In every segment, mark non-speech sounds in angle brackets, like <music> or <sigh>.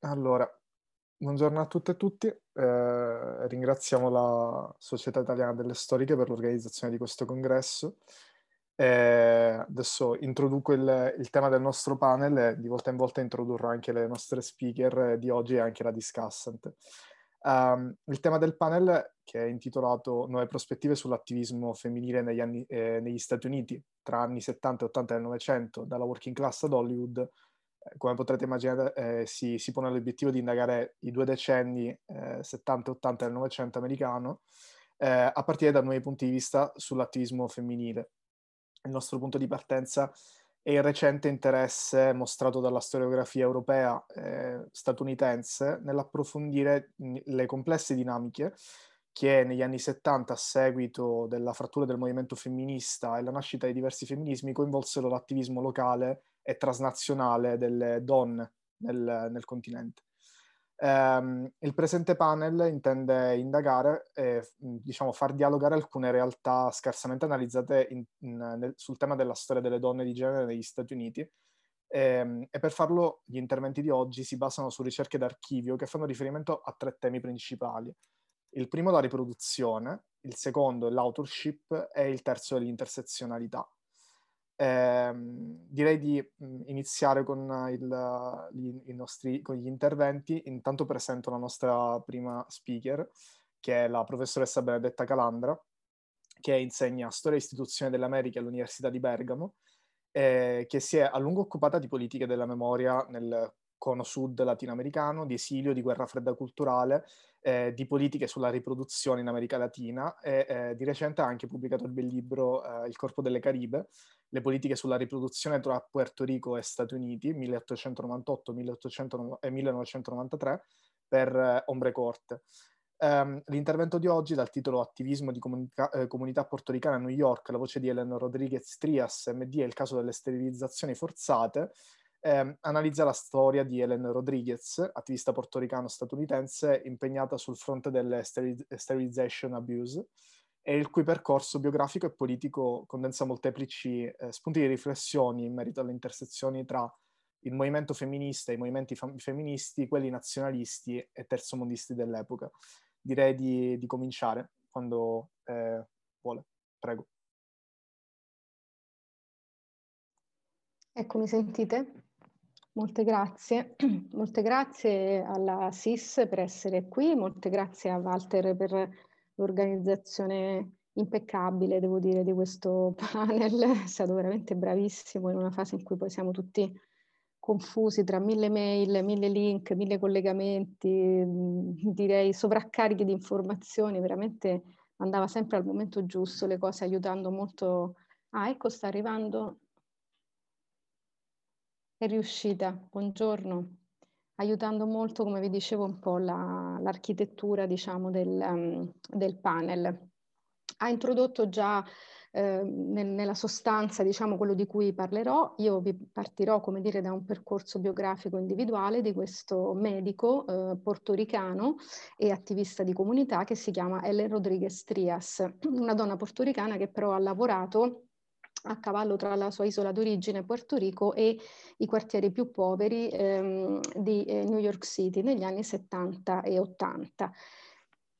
Allora, buongiorno a tutte e tutti. Eh, ringraziamo la Società Italiana delle Storiche per l'organizzazione di questo congresso. Eh, adesso introduco il, il, tema del nostro panel e di volta in volta introdurrò anche le nostre speaker di oggi e anche la discussant. Um, il tema del panel, che è intitolato Nuove prospettive sull'attivismo femminile negli, anni, eh, negli Stati Uniti tra anni 70, e 80 del Novecento, dalla working class ad Hollywood, eh, come potrete immaginare, eh, si, si, pone l'obiettivo di indagare i due decenni eh, 70 80 del Novecento americano, eh, a partire da nuovi punti di vista sull'attivismo femminile. Il nostro punto di partenza è il recente interesse mostrato dalla storiografia europea eh, statunitense nell'approfondire mm, le complesse dinamiche che negli anni 70, a seguito della frattura del movimento femminista e la nascita di diversi femminismi, coinvolsero l'attivismo locale e transnazionale delle donne nel, nel continente. Um, il presente panel intende indagare e diciamo, far dialogare alcune realtà scarsamente analizzate in, in, nel, sul tema della storia delle donne di genere negli Stati Uniti e, ehm, e per farlo gli interventi di oggi si basano su ricerche d'archivio che fanno riferimento a tre temi principali. Il primo la riproduzione, il secondo l'autorship e il terzo l'intersezionalità. Eh, direi di mhmm, iniziare con, il, ehm, gli, nostri, con gli interventi. Intanto presento la nostra prima speaker, che è la professoressa Benedetta Calandra, che insegna Storia e Istituzione dell'America all'Università di Bergamo, eh, che si è a lungo occupata di politiche della memoria nel cono sud latinoamericano, di esilio, di guerra fredda culturale, eh, di politiche sulla riproduzione in America Latina e eh, di recente ha anche pubblicato il bel libro eh, Il corpo delle Caribe, le politiche sulla riproduzione tra Puerto Rico e Stati Uniti 1898 1800, e 1993 per eh, Ombre Corte. Um, l'intervento di oggi dal titolo Attivismo di comunica- eh, comunità portoricana a New York, la voce di Eleanor Rodriguez Trias, MD e il caso delle sterilizzazioni forzate, eh, analizza la storia di Helen Rodriguez, attivista portoricano-statunitense impegnata sul fronte delle sterilization abuse, e il cui percorso biografico e politico condensa molteplici eh, spunti di riflessioni in merito alle intersezioni tra il movimento femminista, e i movimenti fam- femministi, quelli nazionalisti e terzomondisti dell'epoca. Direi di, di cominciare quando eh, vuole. Prego. Ecco, mi sentite? Molte grazie, <clears throat> molte grazie alla SIS per essere qui, molte grazie a Walter per l'organizzazione impeccabile, devo dire, di questo <laughs> panel. È stato veramente bravissimo in una fase in cui poi siamo tutti confusi tra mille mail, mille link, mille collegamenti, mm, direi sovraccarichi di informazioni, veramente andava sempre al momento giusto le cose aiutando molto. Ah, ecco, sta arrivando è riuscita, buongiorno, aiutando molto, come vi dicevo, un po' l'architettura diciamo, del, um, del panel. Ha introdotto già eh, nel, nella sostanza diciamo, quello di cui parlerò. Io vi partirò come dire, da un percorso biografico individuale di questo medico eh, portoricano e attivista di comunità che si chiama Ellen Rodriguez Trias, una donna portoricana che però ha lavorato a cavallo tra la sua isola d'origine Puerto Rico e i quartieri più poveri ehm, di eh, New York City negli anni 70 e 80.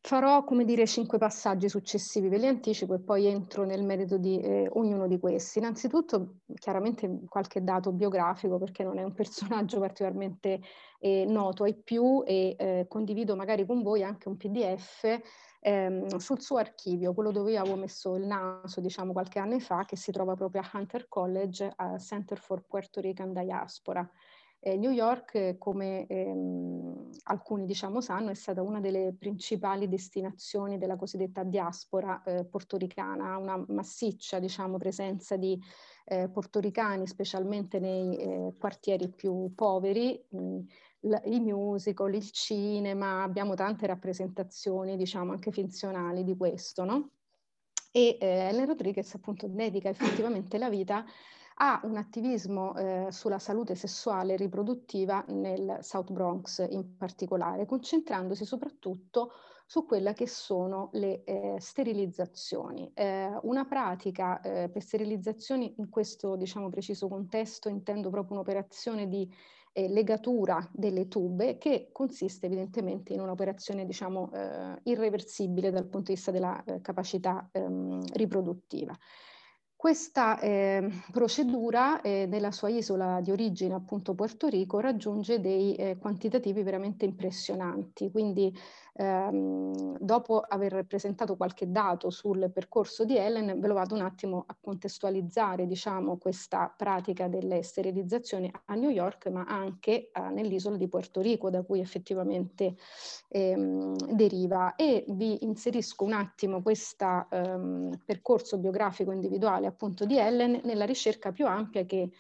Farò, come dire, cinque passaggi successivi, ve li anticipo e poi entro nel merito di eh, ognuno di questi. Innanzitutto, chiaramente qualche dato biografico, perché non è un <laughs> personaggio particolarmente eh, noto ai più e eh, condivido magari con voi anche un PDF ehm, sul suo archivio, quello dove io avevo messo il naso diciamo qualche anno fa, che si trova proprio a Hunter College, a Center for Puerto Rican Diaspora. Eh, New York, eh, come ehm, alcuni diciamo sanno, è stata una delle principali destinazioni della cosiddetta diaspora eh, portoricana, una massiccia diciamo, presenza di eh, portoricani, specialmente nei eh, quartieri più poveri. Mh, l- i musical, il cinema, abbiamo tante rappresentazioni, diciamo, anche finzionali di questo, no? E eh, Ellen Rodriguez appunto dedica effettivamente la vita a un attivismo eh, sulla salute sessuale e riproduttiva nel South Bronx in particolare, concentrandosi soprattutto su quella che sono le eh, sterilizzazioni. Eh, una pratica eh, per sterilizzazioni in questo diciamo, preciso contesto intendo proprio un'operazione di eh, legatura delle tube che consiste evidentemente in un'operazione diciamo eh, irreversibile dal punto di vista della eh, capacità ehm, riproduttiva. Questa eh, procedura eh, nella sua isola di origine, appunto Porto Rico, raggiunge dei eh, quantitativi veramente impressionanti, quindi ehm, dopo aver presentato qualche dato sul percorso di Ellen, ve lo vado un attimo a contestualizzare, diciamo, questa pratica delle sterilizzazioni a New York, ma anche eh, nell'isola di Puerto Rico, da cui effettivamente ehm, deriva. E vi inserisco un attimo questo ehm, percorso biografico individuale appunto di Ellen nella ricerca più ampia che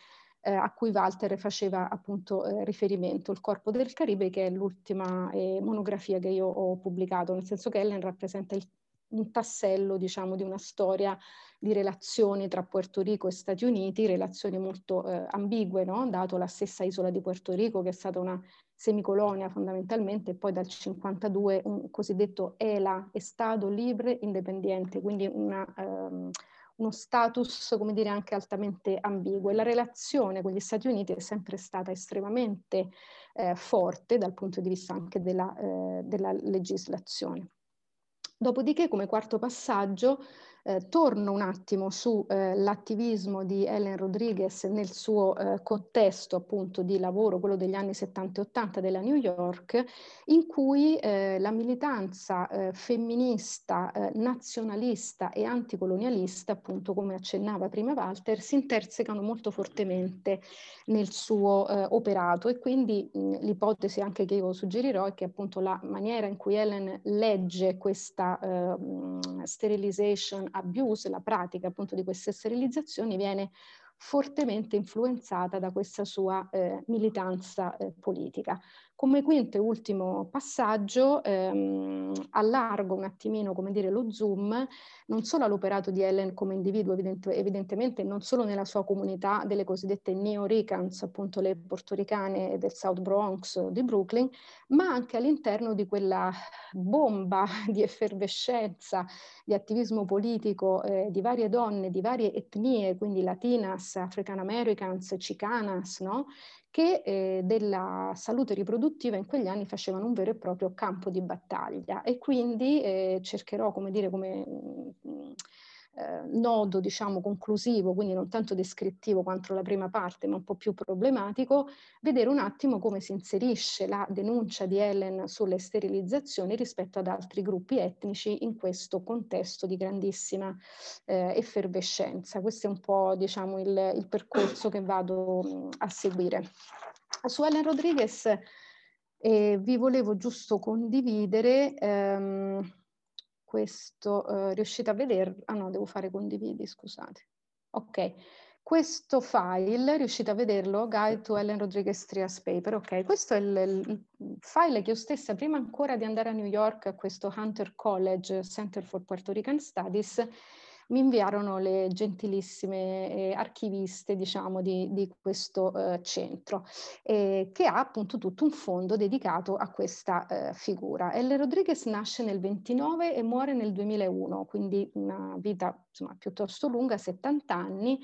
eh, a cui Walter faceva appunto eh, riferimento, Il corpo del Caribe, che è l'ultima eh, monografia che io ho pubblicato, nel senso che Ellen rappresenta il, un tassello, diciamo, di una storia di relazioni tra Puerto Rico e Stati Uniti, relazioni molto eh, ambigue, no? dato la stessa isola di Puerto Rico, che è stata una semicolonia fondamentalmente, e poi dal 1952 un cosiddetto ELA, Estado Libre Independiente, quindi una... Ehm, uno status, come dire, anche altamente ambiguo. E la relazione con gli Stati Uniti è sempre stata estremamente eh, forte dal punto di vista anche della, eh, della legislazione. Dopodiché, come quarto passaggio, eh, torno un attimo sull'attivismo eh, di Ellen Rodriguez nel suo eh, contesto appunto di lavoro, quello degli anni 70 e 80 della New York, in cui eh, la militanza eh, femminista, eh, nazionalista e anticolonialista, appunto come accennava prima Walter, si intersecano molto fortemente nel suo operato e quindi mh, mm, l'ipotesi anche che io suggerirò è che appunto la maniera in cui Ellen legge questa mm, sterilization abuso, la pratica appunto di queste sterilizzazioni viene fortemente influenzata da questa sua eh, militanza eh, politica. Come quinto e ultimo passaggio ehm, allargo un attimino come dire, lo zoom non solo all'operato di Ellen come individuo evident- evidentemente non solo nella sua comunità delle cosiddette neo-ricans, appunto le portoricane del South Bronx di Brooklyn, ma anche all'interno di quella bomba <laughs> di effervescenza, di attivismo politico eh, di varie donne, di varie etnie, quindi latinas, african americans, chicanas, no? che eh, della salute riproduttiva in quegli anni facevano un vero e proprio campo di battaglia e quindi eh, cercherò, come dire, come... Mh, mm, mm, eh, nodo diciamo conclusivo, quindi non tanto descrittivo quanto la prima parte, ma un po' più problematico, vedere un attimo come si inserisce la denuncia di Ellen sulle sterilizzazioni rispetto ad altri gruppi etnici in questo contesto di grandissima eh, effervescenza. Questo è un po' diciamo il, il percorso che vado mm, a seguire. Su Ellen Rodriguez eh, vi volevo giusto condividere ehm, questo, eh, riuscite a vederlo? Ah no, devo fare condividi, scusate. Ok, questo file, riuscite a vederlo? Guide to Ellen Rodriguez Trias Paper, ok. Questo è il, il file che io stessa, prima ancora di andare a New York, a questo Hunter College Center for Puerto Rican Studies, mi inviarono le gentilissime eh, archiviste diciamo, di, di questo eh, centro, eh, che ha appunto tutto un fondo dedicato a questa eh, figura. Elle Rodriguez nasce nel 29 e muore nel 2001, quindi una vita insomma, piuttosto lunga, 70 anni,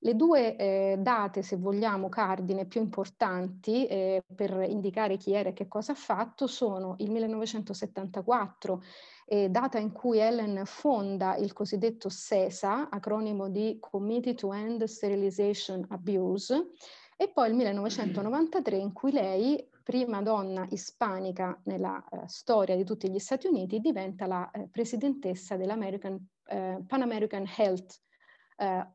le due eh, date, se vogliamo, cardine più importanti eh, per indicare chi era e che cosa ha fatto sono il 1974 eh, data in cui Ellen fonda il cosiddetto CESA, acronimo di Committee to End Sterilization Abuse, e poi il 1993 in cui lei, prima donna ispanica nella eh, storia di tutti gli Stati Uniti, diventa la eh, presidentessa dell'American eh, Pan American Health eh,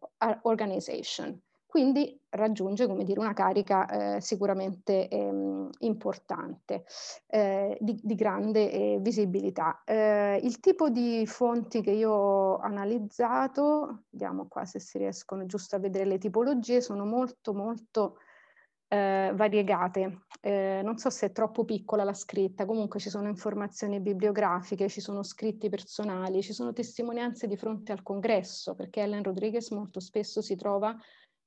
Organization quindi raggiunge come dire, una carica eh, sicuramente ehm, importante, eh, di, di, grande eh, visibilità. Eh, il tipo di fonti che io ho analizzato, vediamo qua se si riescono giusto a vedere le tipologie, sono molto molto eh, variegate. Eh, non so se è troppo piccola la scritta, comunque ci sono informazioni bibliografiche, ci sono scritti personali, ci sono testimonianze di fronte al congresso, perché Ellen Rodriguez molto spesso si trova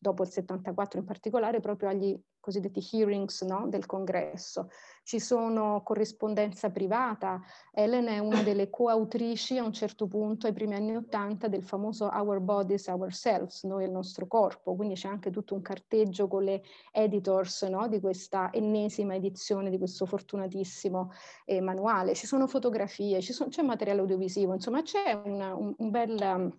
dopo il 74 in particolare, proprio agli cosiddetti hearings no, del congresso. Ci sono corrispondenza privata, Ellen è una delle coautrici a un certo punto, ai primi anni 80, del famoso Our Bodies, Ourselves, noi e il nostro corpo, quindi c'è anche tutto un carteggio con le editors no, di questa ennesima edizione, di questo fortunatissimo eh, manuale. Ci sono fotografie, ci sono, c'è materiale audiovisivo, insomma c'è una, un, un bel...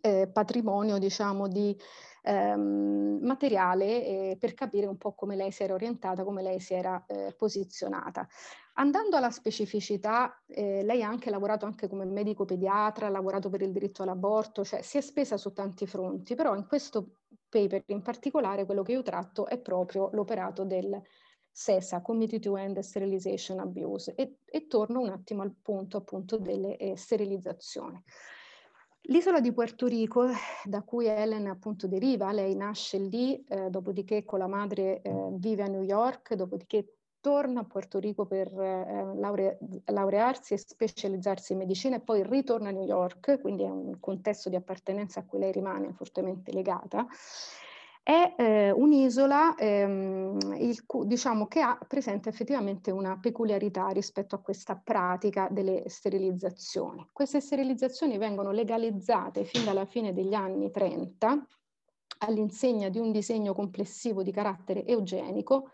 Eh, patrimonio diciamo di ehm, materiale eh, per capire un po' come lei si era orientata, come lei si era eh, posizionata. Andando alla specificità, eh, lei ha anche lavorato anche come medico pediatra, ha lavorato per il diritto all'aborto, cioè si è spesa su tanti fronti, però in questo paper in particolare quello che io tratto è proprio l'operato del SESA, Committee to End Sterilization Abuse, e, e torno un attimo al punto appunto delle eh, sterilizzazioni. L'isola di Puerto Rico, da cui Helen appunto deriva, lei nasce lì, eh, dopodiché con la madre eh, vive a New York, dopodiché torna a Puerto Rico per eh, laure- laurearsi e specializzarsi in medicina e poi ritorna a New York, quindi è un contesto di appartenenza a cui lei rimane fortemente legata è eh, un'isola ehm, il, diciamo, che ha, presenta effettivamente una peculiarità rispetto a questa pratica delle sterilizzazioni. Queste sterilizzazioni vengono legalizzate fin dalla fine degli anni 30 all'insegna di un disegno complessivo di carattere eugenico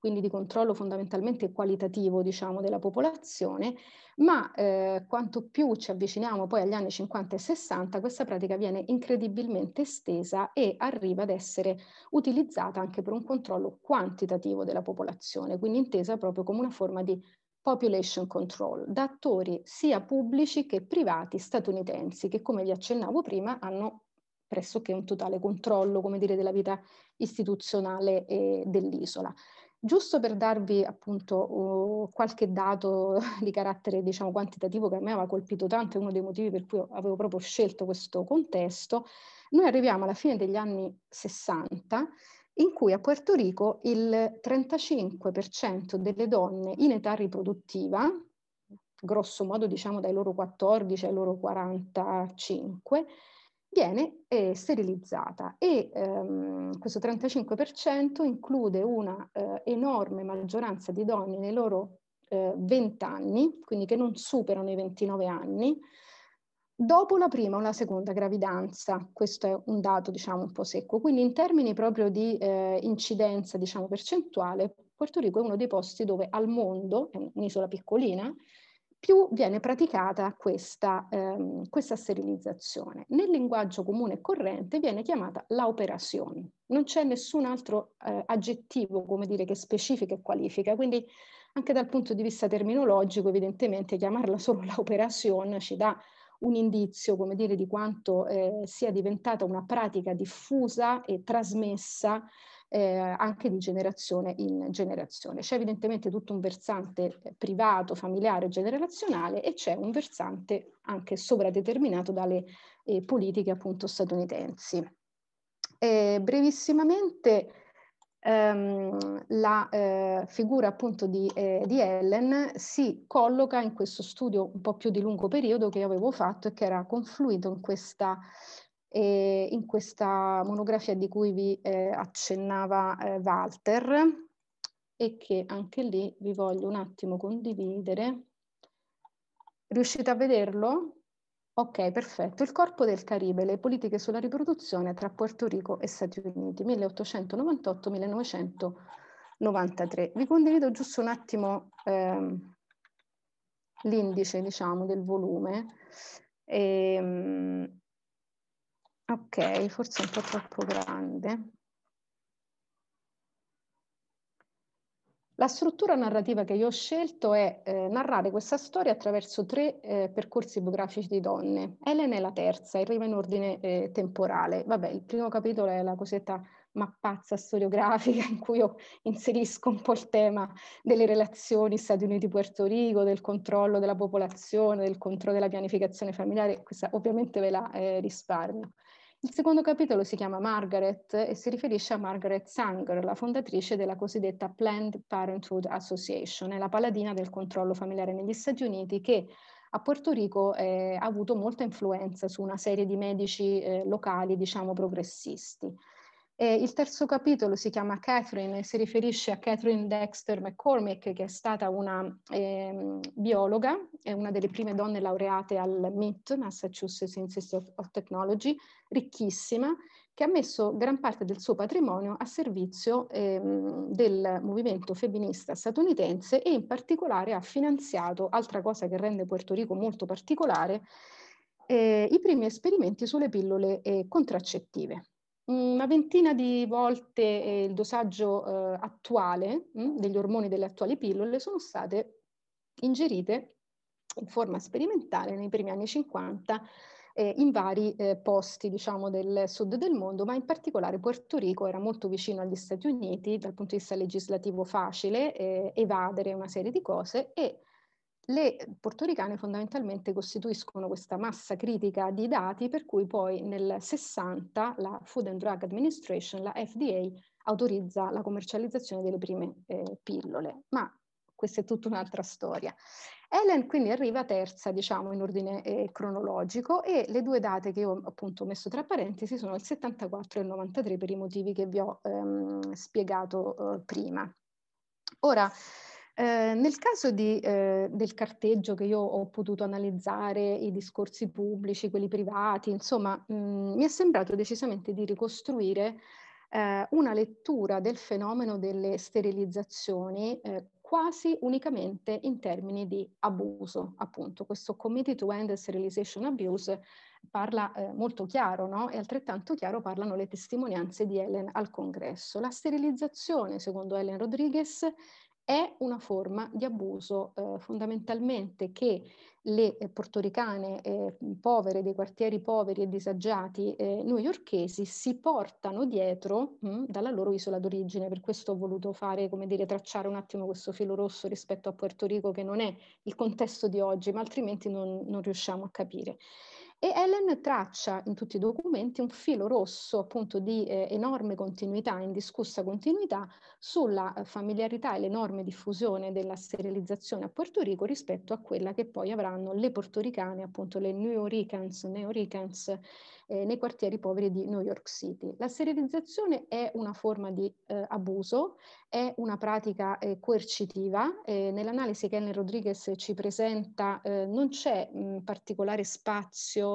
quindi di controllo fondamentalmente qualitativo diciamo, della popolazione, ma eh, quanto più ci avviciniamo poi agli anni 50 e 60 questa pratica viene incredibilmente estesa e arriva ad essere utilizzata anche per un controllo quantitativo della popolazione, quindi intesa proprio come una forma di population control da attori sia pubblici che privati statunitensi che come vi accennavo prima hanno pressoché un totale controllo come dire, della vita istituzionale eh, dell'isola. Giusto per darvi appunto uh, qualche dato <laughs> di carattere diciamo quantitativo che a me aveva colpito tanto, è uno dei motivi per cui avevo proprio scelto questo contesto, noi arriviamo alla fine degli anni 60 in cui a Puerto Rico il 35% delle donne in età riproduttiva, grosso modo diciamo dai loro 14 ai loro 45, viene eh, sterilizzata e ehm, questo 35% include una eh, enorme maggioranza di donne nei loro eh, 20 anni, quindi che non superano i 29 anni, dopo la prima o la seconda gravidanza. Questo è un dato diciamo un po' secco, quindi in termini proprio di eh, incidenza diciamo percentuale, Porto Rico è uno dei posti dove al mondo, è un'isola piccolina, più viene praticata questa, ehm, questa sterilizzazione. Nel linguaggio comune e corrente viene chiamata l'operazione. Non c'è nessun altro eh, aggettivo, come dire, che specifica e qualifica, quindi anche dal punto di vista terminologico, evidentemente chiamarla solo l'operazione ci dà un indizio, come dire, di quanto eh, sia diventata una pratica diffusa e trasmessa eh, anche di generazione in generazione. C'è evidentemente tutto un versante eh, privato, familiare, generazionale e c'è un versante anche sovradeterminato dalle eh, politiche appunto statunitensi. E brevissimamente ehm, la eh, figura appunto di, eh, di, Ellen si colloca in questo studio un po' più di lungo periodo che avevo fatto e che era confluito in questa e in questa monografia di cui vi eh, accennava eh, Walter e che anche lì vi voglio un attimo condividere. Riuscite a vederlo? Ok, perfetto. Il corpo del Caribe, le politiche sulla riproduzione tra Puerto Rico e Stati Uniti, 1898-1993. Vi condivido giusto un attimo ehm, l'indice, diciamo, del volume. E, ehm, Ok, forse è un po' troppo grande. La struttura narrativa che io ho scelto è eh, narrare questa storia attraverso tre eh, percorsi biografici di donne. Elena è la terza, arriva in ordine eh, temporale. Vabbè, il primo capitolo è la cosiddetta mappazza storiografica in cui io inserisco un po' il tema delle relazioni Stati Uniti-Puerto Rico, del controllo della popolazione, del controllo della pianificazione familiare. Questa ovviamente ve la eh, risparmio. Il secondo capitolo si chiama Margaret e si riferisce a Margaret Sanger, la fondatrice della cosiddetta Planned Parenthood Association, è la paladina del controllo familiare negli Stati Uniti che a Puerto Rico eh, ha avuto molta influenza su una serie di medici eh, locali, diciamo, progressisti. E il terzo capitolo si chiama Catherine e si riferisce a Catherine Dexter McCormick, che è stata una eh, biologa, e una delle prime donne laureate al MIT, Massachusetts Institute of Technology, ricchissima, che ha messo gran parte del suo patrimonio a servizio eh, del movimento femminista statunitense e in particolare ha finanziato, altra cosa che rende Puerto Rico molto particolare, eh, i primi esperimenti sulle pillole eh, contraccettive. Mm, una ventina di volte eh, il dosaggio eh, attuale mm, degli ormoni delle attuali pillole sono state ingerite in forma sperimentale nei primi anni 50 eh, in vari eh, posti diciamo, del sud del mondo, ma in particolare Puerto Rico era molto vicino agli Stati Uniti, dal punto di vista legislativo facile eh, evadere una serie di cose e le portoricane fondamentalmente costituiscono questa massa critica di dati per cui poi nel 60 la Food and Drug Administration, la FDA, autorizza la commercializzazione delle prime eh, pillole, ma questa è tutta un'altra storia. Ellen quindi arriva terza, diciamo, in ordine eh, cronologico e le due date che ho appunto messo tra parentesi sono il 74 e il 93 per i motivi che vi ho ehm, spiegato eh, prima. Ora, Ehm, nel caso di, eh, del carteggio che io ho potuto analizzare, i discorsi pubblici, quelli privati, insomma, mh, mhmm, mi è sembrato decisamente di ricostruire eh, una lettura del fenomeno delle sterilizzazioni eh, quasi unicamente in termini di abuso, appunto. Questo Committee to End Sterilization Abuse parla ehm, molto chiaro, no? E altrettanto chiaro parlano le testimonianze di Ellen al congresso. La sterilizzazione, secondo Ellen Rodriguez, è una forma di abuso eh, fondamentalmente che le eh, portoricane eh, povere dei quartieri poveri e disagiati eh, newyorkesi si portano dietro mh, mm, dalla loro isola d'origine. Per questo ho voluto fare, come dire, tracciare un attimo questo filo rosso rispetto a Puerto Rico che non è il contesto di oggi, ma altrimenti non, non riusciamo a capire. E Ellen traccia in tutti i documenti un filo rosso appunto di eh, enorme continuità, indiscussa continuità, sulla eh, familiarità e l'enorme diffusione della sterilizzazione a Porto Rico rispetto a quella che poi avranno le portoricane, appunto le New Yorkans, Neoricans, eh, nei quartieri poveri di New York City. La sterilizzazione è una forma di eh, abuso, è una pratica eh, coercitiva. Eh, nell'analisi che Ellen Rodriguez ci presenta non c'è mh, particolare spazio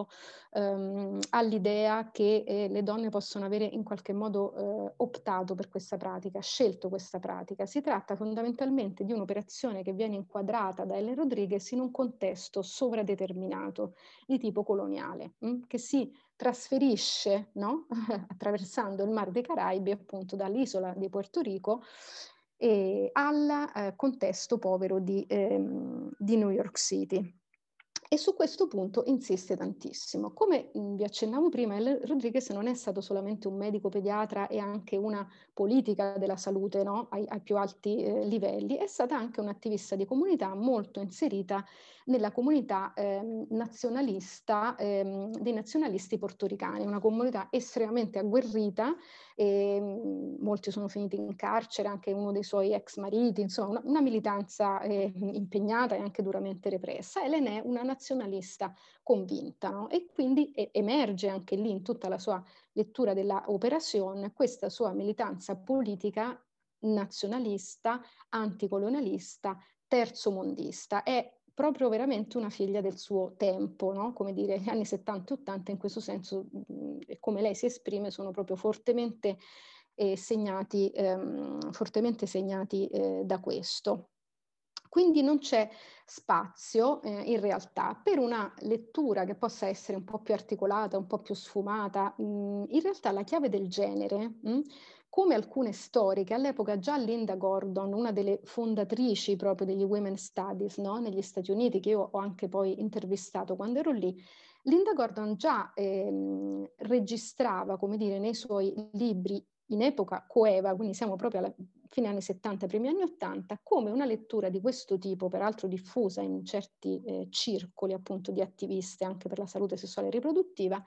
ehm, all'idea che eh, le donne possono avere in qualche modo eh, optato per questa pratica, scelto questa pratica. Si tratta fondamentalmente di un'operazione che viene inquadrata da Ellen Rodriguez in un contesto sovradeterminato di tipo coloniale, mh, mm? che si trasferisce no? <laughs> attraversando il Mar dei Caraibi, appunto dall'isola di Puerto Rico, eh, al eh, contesto povero di, ehm, di New York City. E su questo punto insiste tantissimo. Come vi accennavo prima, Rodriguez non è stato solamente un medico pediatra e anche una politica della salute no? ai, ai, più alti eh, livelli, è stata anche un'attivista di comunità molto inserita nella comunità eh, nazionalista eh, dei nazionalisti portoricani, una comunità estremamente agguerrita, e, ehm, molti sono finiti in carcere, anche uno dei suoi ex mariti, insomma una, una militanza eh, impegnata e anche duramente repressa. Elena è una nazionalista convinta no? e quindi emerge anche lì in tutta la sua lettura dell'operazione questa sua militanza politica nazionalista, anticolonialista, terzomondista. È proprio veramente una figlia del suo tempo, no? come dire, gli anni 70 e 80 in questo senso, mm, come lei si esprime, sono proprio fortemente eh, segnati, ehm, fortemente segnati eh, da questo. Quindi non c'è spazio eh, in realtà per una lettura che possa essere un po' più articolata, un po' più sfumata. Mm, in realtà la chiave del genere, mm, come alcune storiche, all'epoca già Linda Gordon, una delle fondatrici proprio degli Women's Studies no? negli Stati Uniti, che io ho anche poi intervistato quando ero lì, Linda Gordon già ehm, registrava, come dire, nei suoi libri in epoca coeva, quindi siamo proprio alla fine anni 70, primi anni 80, come una lettura di questo tipo, peraltro diffusa in certi eh, circoli appunto di attiviste anche per la salute sessuale e riproduttiva,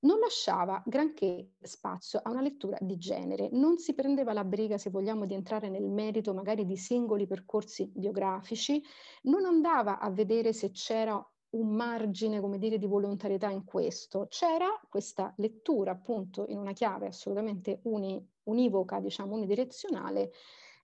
non lasciava granché spazio a una lettura di genere, non si prendeva la briga, se vogliamo, di entrare nel merito magari di singoli percorsi biografici, non andava a vedere se c'era un margine, come dire, di volontarietà in questo. C'era questa lettura, appunto, in una chiave assolutamente uni, univoca, diciamo, unidirezionale,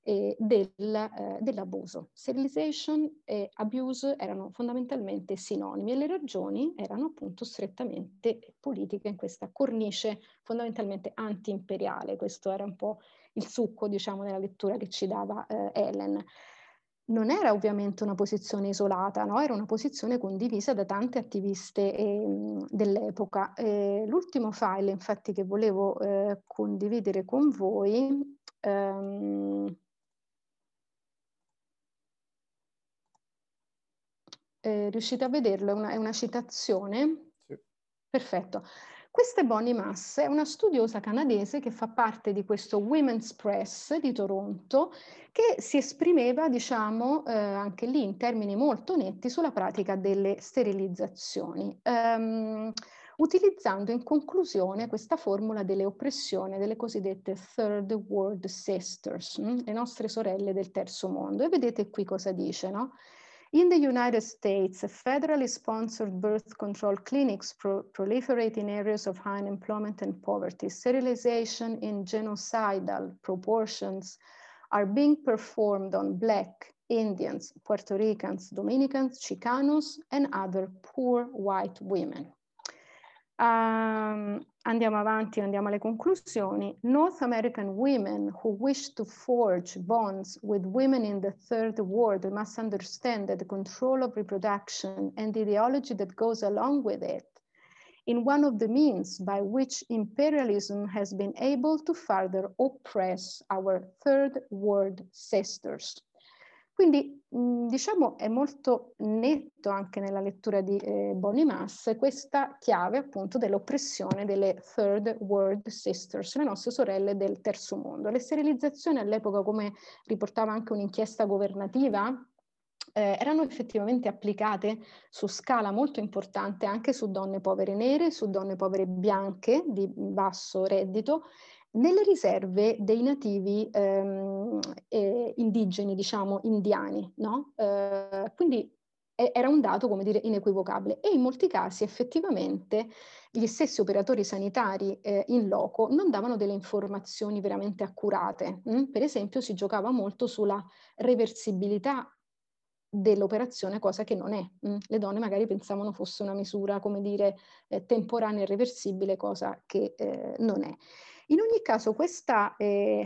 eh, del, eh, dell'abuso. Sterilization e abuse erano fondamentalmente sinonimi e le ragioni erano appunto strettamente politiche in questa cornice fondamentalmente anti-imperiale. Questo era un po' il succo, diciamo, della lettura che ci dava eh, Ellen. Non era ovviamente una posizione isolata, no? era una posizione condivisa da tante attiviste ehm, dell'epoca. l'ultimo file, infatti, che volevo eh, condividere con voi, ehm, eh, riuscite a vederlo, è una, è una citazione. Sì. Perfetto. Questa è Bonnie Mass, è una studiosa canadese che fa parte di questo Women's Press di Toronto, che si esprimeva, diciamo, eh, anche lì in termini molto netti sulla pratica delle sterilizzazioni, ehm, utilizzando in conclusione questa formula delle oppressioni delle cosiddette Third World Sisters, mh? Mm, le nostre sorelle del terzo mondo. E vedete qui cosa dice, no? In the United States, federally sponsored birth control clinics pro proliferate in areas of high unemployment and poverty. Sterilization in genocidal proportions are being performed on Black, Indians, Puerto Ricans, Dominicans, Chicanos, and other poor white women. Um, andiamo avanti, andiamo alle conclusioni. North American women who wish to forge bonds with women in the third world must understand that the control of reproduction and the ideology that goes along with it in one of the means by which imperialism has been able to further oppress our third world sisters. Quindi mhmm, diciamo è molto netto anche nella lettura di eh, Mass questa chiave appunto dell'oppressione delle Third World Sisters, le nostre sorelle del terzo mondo. Le sterilizzazioni all'epoca, come riportava anche un'inchiesta governativa, eh, erano effettivamente applicate su scala molto importante anche su donne povere nere, su donne povere bianche di basso reddito nelle riserve dei nativi ehm, eh, indigeni, diciamo indiani, no? eh, quindi era un dato, come dire, inequivocabile e in molti casi effettivamente gli stessi operatori sanitari eh, in loco non davano delle informazioni veramente accurate. Mm? Per esempio si giocava molto sulla reversibilità dell'operazione, cosa che non è. Mm? Le donne magari pensavano fosse una misura, come dire, eh, temporanea e reversibile, cosa che eh, non è. In ogni caso questa eh,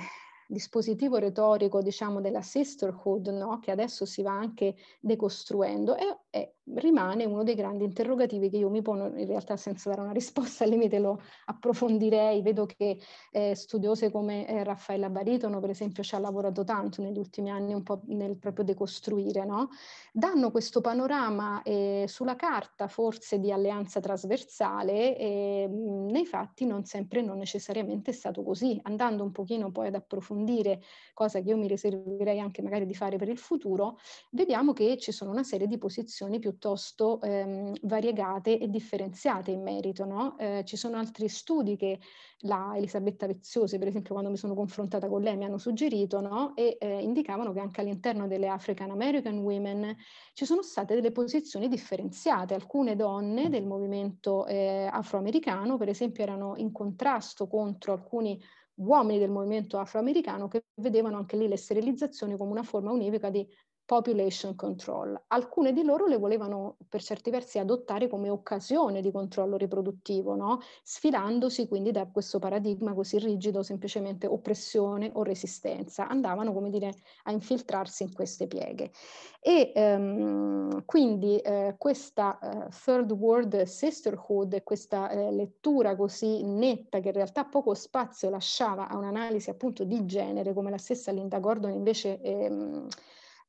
dispositivo retorico, diciamo, della sisterhood, no? che adesso si va anche decostruendo, e, è, rimane uno dei grandi interrogativi che io mi pongo in realtà senza dare una risposta, al limite lo approfondirei, vedo che eh, studiose come eh, Raffaella Baritono, per esempio, ci ha lavorato tanto negli ultimi anni un po' nel proprio decostruire, no? danno questo panorama eh, sulla carta forse di alleanza trasversale, eh, nei fatti non sempre, non necessariamente è stato così, andando un pochino poi ad approfondire approfondire, cosa che io mi riserverei anche magari di fare per il futuro, vediamo che ci sono una serie di posizioni piuttosto ehm, variegate e differenziate in merito. No? Eh, ci sono altri studi che la Elisabetta Veziosi, per esempio, quando mi sono confrontata con lei, mi hanno suggerito no? e eh, indicavano che anche all'interno delle African American Women ci sono state delle posizioni differenziate. Alcune donne del movimento eh, afroamericano, per esempio, erano in contrasto contro alcuni uomini del movimento afroamericano che vedevano anche lì le sterilizzazioni come una forma univoca di population control. Alcune di loro le volevano per certi versi adottare come occasione di controllo riproduttivo, no? sfilandosi quindi da questo paradigma così rigido, semplicemente oppressione o resistenza. Andavano, come dire, a infiltrarsi in queste pieghe. E ehm, quindi eh, questa eh, Third World Sisterhood, questa eh, lettura così netta che in realtà poco spazio lasciava a un'analisi appunto di genere, come la stessa Linda Gordon invece... Ehm,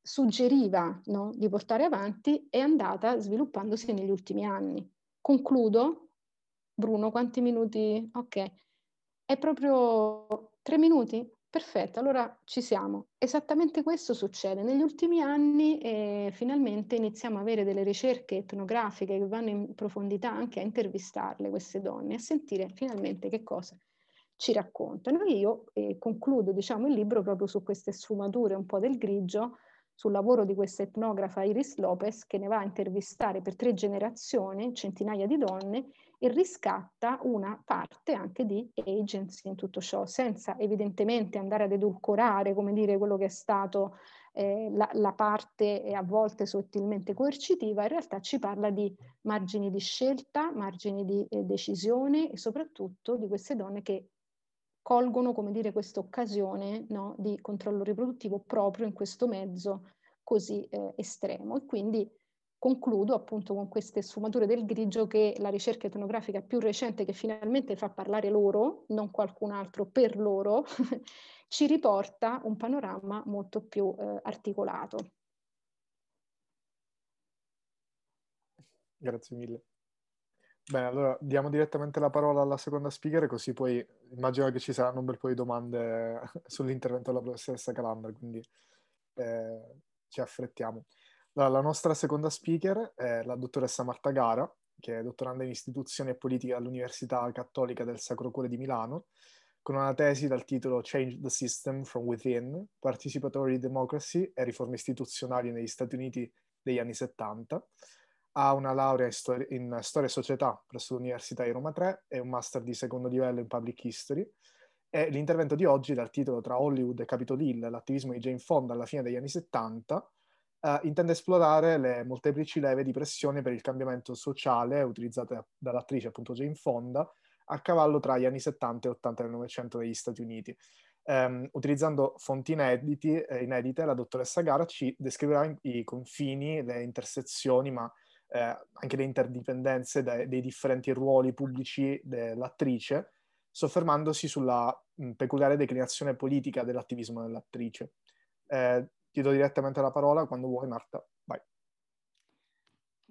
suggeriva no, di portare avanti è andata sviluppandosi negli ultimi anni. Concludo. Bruno, quanti minuti? Ok. È proprio tre minuti? Perfetto, allora ci siamo. Esattamente questo succede. Negli ultimi anni eh, finalmente iniziamo a avere delle ricerche etnografiche che vanno in profondità anche a intervistarle queste donne, a sentire finalmente che cosa ci raccontano. io eh, concludo diciamo, il libro proprio su queste sfumature un po' del grigio sul lavoro di questa etnografa Iris Lopez che ne va a intervistare per tre generazioni centinaia di donne e riscatta una parte anche di agency in tutto ciò, senza evidentemente andare ad edulcorare, come dire, quello che è stato eh, la, la, parte eh, a volte sottilmente coercitiva, in realtà ci parla di margini di scelta, margini di eh, decisione e soprattutto di queste donne che colgono, come dire, questa occasione no, di controllo riproduttivo proprio in questo mezzo così eh, estremo. E quindi concludo appunto con queste sfumature del grigio che la ricerca etnografica più recente che finalmente fa parlare loro, non qualcun altro per loro, <laughs> ci riporta un panorama molto più eh, articolato. Grazie mille. Bene, allora diamo direttamente la parola alla seconda speaker, così poi immagino che ci saranno un bel po' di domande <laughs> sull'intervento della professoressa Calandra, quindi eh, ci affrettiamo. Allora, la nostra seconda speaker è la dottoressa Marta Gara, che è dottoranda in istituzioni e politica all'Università Cattolica del Sacro Cuore di Milano, con una tesi dal titolo Change the System from Within, Participatory Democracy e riforme istituzionali negli Stati Uniti degli anni 70 ha una laurea in, stor- in Storia e Società presso l'Università di Roma 3 e un master di secondo livello in Public History. E l'intervento di oggi, dal titolo Tra Hollywood e Capitol Hill, l'attivismo di Jane Fonda alla fine degli anni 70, eh, intende esplorare le molteplici leve di pressione per il cambiamento sociale utilizzate dall'attrice appunto Jane Fonda a cavallo tra gli anni 70 e 80 del Novecento negli Stati Uniti. Um, utilizzando fonti inediti, eh, inedite, la dottoressa Gara ci descriverà i confini, le intersezioni, ma eh, anche le interdipendenze de- dei differenti ruoli pubblici dell'attrice, soffermandosi sulla mh, peculiare declinazione politica dell'attivismo dell'attrice. Eh, ti do direttamente la parola quando vuoi, Marta.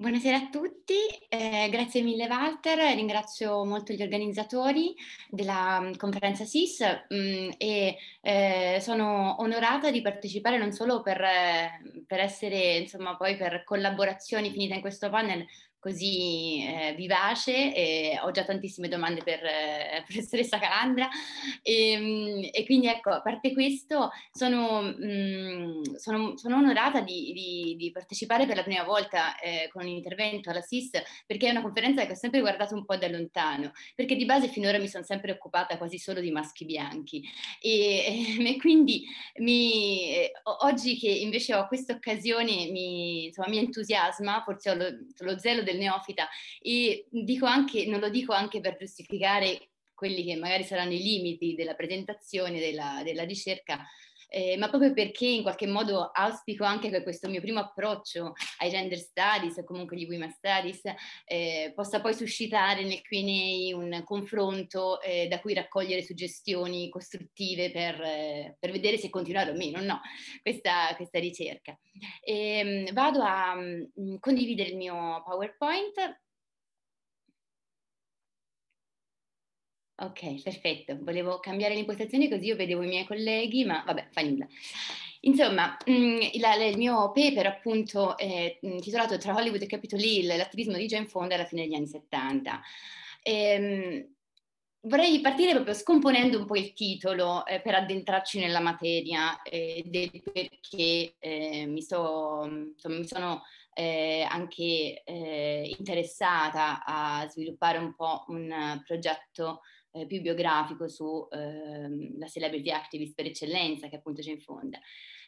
Buonasera a tutti, eh, grazie mille Walter, ringrazio molto gli organizzatori della mm, conferenza SIS mh, mm, e eh, sono onorata di partecipare non solo per, eh, per essere, insomma, poi per collaborazioni finite in questo panel, così eh, vivace e ho già tantissime domande per eh, <laughs> professoressa Calandra e, ehm, e, quindi ecco, a parte questo, sono, mh, mm, sono, sono onorata di, di, di, partecipare per la prima volta eh, con un intervento alla SIS perché è una conferenza che ho sempre guardato un po' da lontano perché di base finora mi sono sempre occupata quasi solo di maschi bianchi e, <laughs> e quindi mi, oggi che invece ho questa occasione mi, mi, entusiasma, forse ho lo, lo zelo del del neofita e anche, non lo dico anche per giustificare quelli che magari saranno i limiti della presentazione, della, della ricerca, eh, ma proprio perché in qualche modo auspico anche che questo mio primo approccio ai gender studies o comunque agli women studies eh, possa poi suscitare nel Q&A un confronto eh, da cui raccogliere suggestioni costruttive per, eh, per, vedere se continuare o meno no, questa, questa ricerca. E, ehm, vado a mh, mm, condividere il mio PowerPoint Ok, perfetto. Volevo cambiare l'impostazione così io vedevo i miei colleghi, ma vabbè, fa nulla. Insomma, mm, il, mio paper appunto è mm, intitolato Tra Hollywood e Capitol Hill, l'attivismo di Jane Fonda alla fine degli anni 70. Ehm, vorrei partire proprio scomponendo un po' il titolo eh, per addentrarci nella materia eh, del perché eh, mi, so, insomma, mi, sono eh, anche eh, interessata a sviluppare un po' un progetto eh, più biografico sulla ehm, celebrity activist per eccellenza che è appunto Jane Fonda.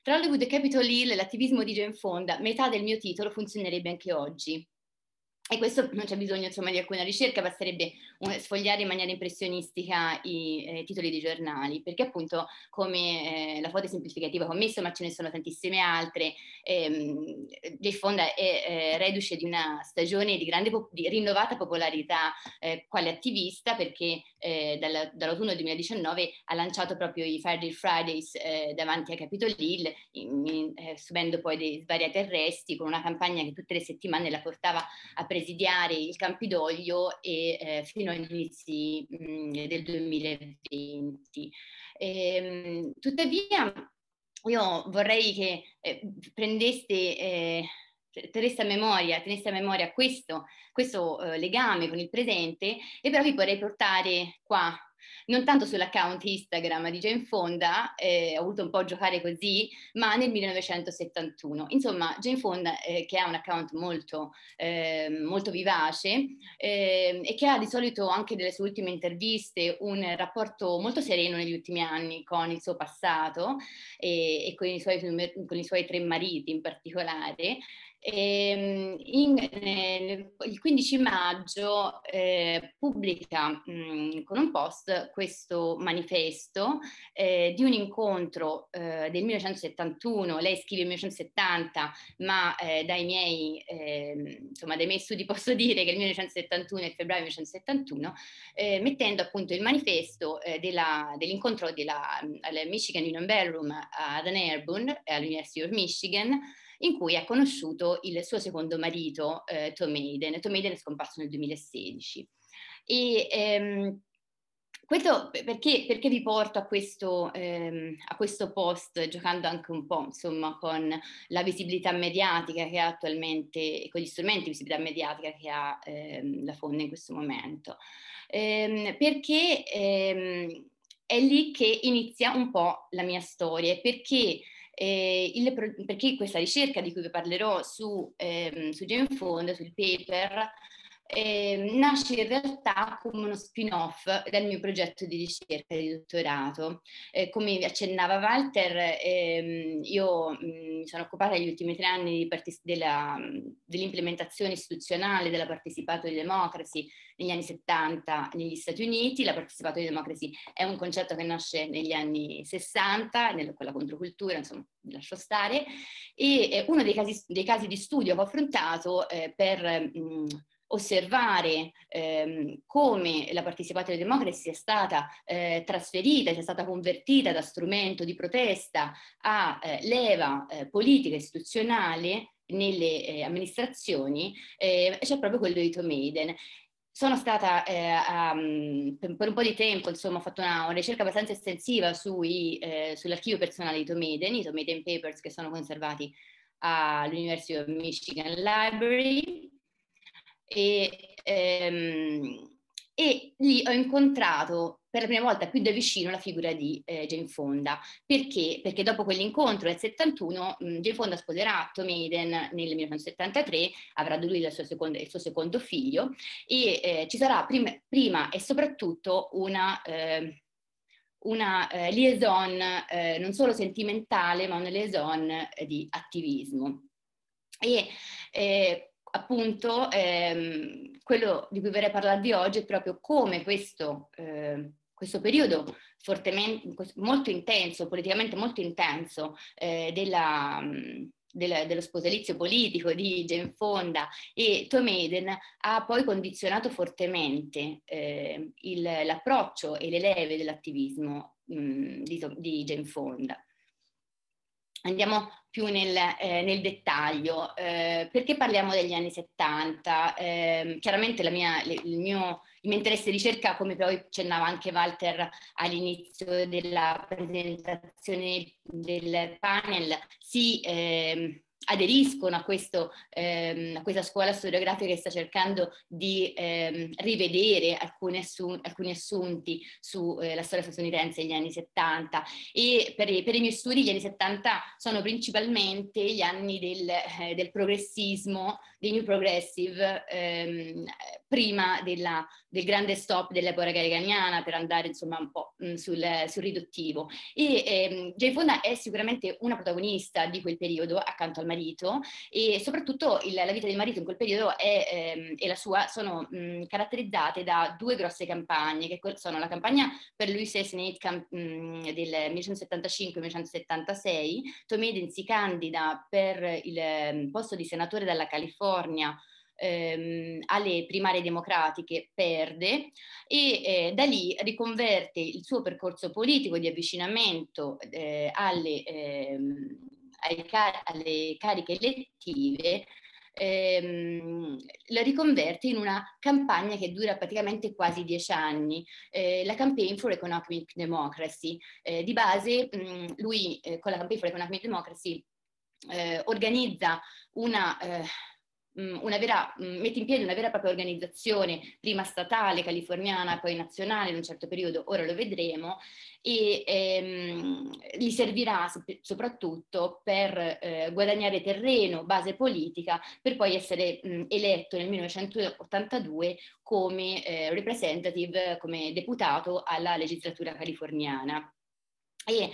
Tra Hollywood e Capitol Hill l'attivismo di Jane Fonda, metà del mio titolo funzionerebbe anche oggi. E questo non c'è bisogno insomma, di alcuna ricerca, basterebbe sfogliare in maniera impressionistica i eh, titoli dei giornali, perché appunto come eh, la foto semplificativa che ho messo, ma ce ne sono tantissime altre, ehm, Jay Fonda è eh, reduce di una stagione di, grande, di rinnovata popolarità eh, quale attivista, perché eh, dalla, dall'autunno 2019 ha lanciato proprio i Friday Fridays eh, davanti a Capitol Hill, in, in, eh, subendo poi dei svariati arresti, con una campagna che tutte le settimane la portava a presidiare il Campidoglio e, eh, fino agli inizi mh, mm, del 2020. E, ehm, tuttavia, io vorrei che eh, prendeste eh, cioè, tenesse a memoria, tenesse a memoria questo, questo eh, legame con il presente e però vi vorrei portare qua non tanto sull'account Instagram di Jane Fonda, eh, ho voluto un po' giocare così, ma nel 1971. Insomma, Jane Fonda, eh, che ha un account molto, eh, molto vivace ehm, e che ha di solito anche nelle sue ultime interviste un rapporto molto sereno negli ultimi anni con il suo passato e, e con, i suoi, con, i suoi, tre mariti in particolare, e, ehm, in, eh, il 15 maggio eh, pubblica mh, con un post questo manifesto eh, di un incontro eh, del 1971, lei scrive 1970, ma eh, dai miei, ehm, insomma, dai miei studi <laughs> posso dire che il 1971 è il febbraio 1971, eh, mettendo appunto il manifesto della, dell'incontro della, al Michigan Union Ballroom ad Ann Arbor all'University of Michigan in cui ha conosciuto il suo secondo marito, eh, Tom Hayden. Tom Hayden è scomparso nel 2016. E, ehm, questo perché, perché, vi porto a questo, ehm, a questo, post giocando anche un po' insomma, con la visibilità mediatica che ha attualmente, con gli strumenti di visibilità mediatica che ha ehm, la Fonda in questo momento. Ehm, perché ehm, è lì che inizia un po' la mia storia, perché eh, il, perché questa ricerca di cui vi parlerò su, ehm, su Genfond, sul paper, eh, nasce in realtà come uno spin-off del mio progetto di ricerca di dottorato. Eh, come vi accennava Walter, ehm, io mm, mi sono occupata negli ultimi tre anni partic- della, mm, dell'implementazione istituzionale della Participatory Democracy negli anni 70 negli Stati Uniti. La Participatory Democracy è un concetto che nasce negli anni 60, nel, con la controcultura, insomma, vi lascio stare. E eh, uno dei casi, dei casi, di studio che ho affrontato eh, per... Mh, mm, osservare ehm, come la partecipatory democracy sia stata eh, trasferita, sia stata convertita da strumento di protesta a eh, leva eh, politica istituzionale nelle eh, amministrazioni, eh, c'è proprio quello di Tom Maiden sono stata eh, um, per un po' di tempo, insomma, ho fatto una, una ricerca abbastanza estensiva sui, eh, sull'archivio personale di Tomeden, i Tomeden Papers che sono conservati all'University of Michigan Library e, ehm, e lì ho incontrato per la prima volta più da vicino la figura di eh, Jane Fonda. Perché? Perché dopo quell'incontro nel 71 mh, Jane Fonda sposerà Tom Hayden nel 1973, avrà da lui il suo secondo, il suo secondo figlio e eh, ci sarà prima, prima, e soprattutto una... Ehm, eh, una liaison eh, non solo sentimentale ma una liaison eh, di attivismo. E, eh, appunto ehm, quello di cui vorrei parlarvi oggi è proprio come questo, eh, questo periodo molto intenso, politicamente molto intenso eh, della, del, dello sposalizio politico di Jane Fonda e Tom Eden ha poi condizionato fortemente eh, il, l'approccio e le leve dell'attivismo mh, di, di Jane Fonda. Andiamo più nel, eh, nel dettaglio, eh, perché parliamo degli anni 70? Eh, chiaramente mia, il, mio, il mio interesse di ricerca, come poi accennava anche Walter all'inizio della presentazione del panel, si ehm, aderiscono a, questo, ehm, a, questa scuola storiografica che sta cercando di ehm, rivedere alcuni, assun- alcuni, assunti sulla eh, storia statunitense negli anni 70 e per, per, i miei studi gli anni 70 sono principalmente gli anni del, eh, del progressismo dei New Progressive ehm, prima della, del grande stop dell'epoca cariganiana per andare insomma un po' mm, sul, sul, riduttivo. E ehm, Jane Fonda è sicuramente una protagonista di quel periodo accanto al marito e soprattutto il, la vita del marito in quel periodo è, ehm, e la sua sono mh, mm, caratterizzate da due grosse campagne che sono la campagna per Louis Snate camp- mh, mm, del 1975-1976, Tomé si candida per il posto di senatore dalla California California ehm, alle primarie democratiche perde e eh, da lì riconverte il suo percorso politico di avvicinamento eh, alle, ehm, car- alle, cariche elettive Ehm, la riconverte in una campagna che dura praticamente quasi dieci anni, eh, la Campaign for Economic Democracy. Eh, di base mh, mm, lui eh, con la Campaign for Economic Democracy eh, organizza una Eh, Mm, una vera, mm, mette in piedi una vera e propria organizzazione, prima statale, californiana, poi nazionale in un certo periodo, ora lo vedremo, e ehm, gli servirà soprattutto per eh, guadagnare terreno, base politica, per poi essere mh, mm, eletto nel 1982 come eh, representative, come deputato alla legislatura californiana. E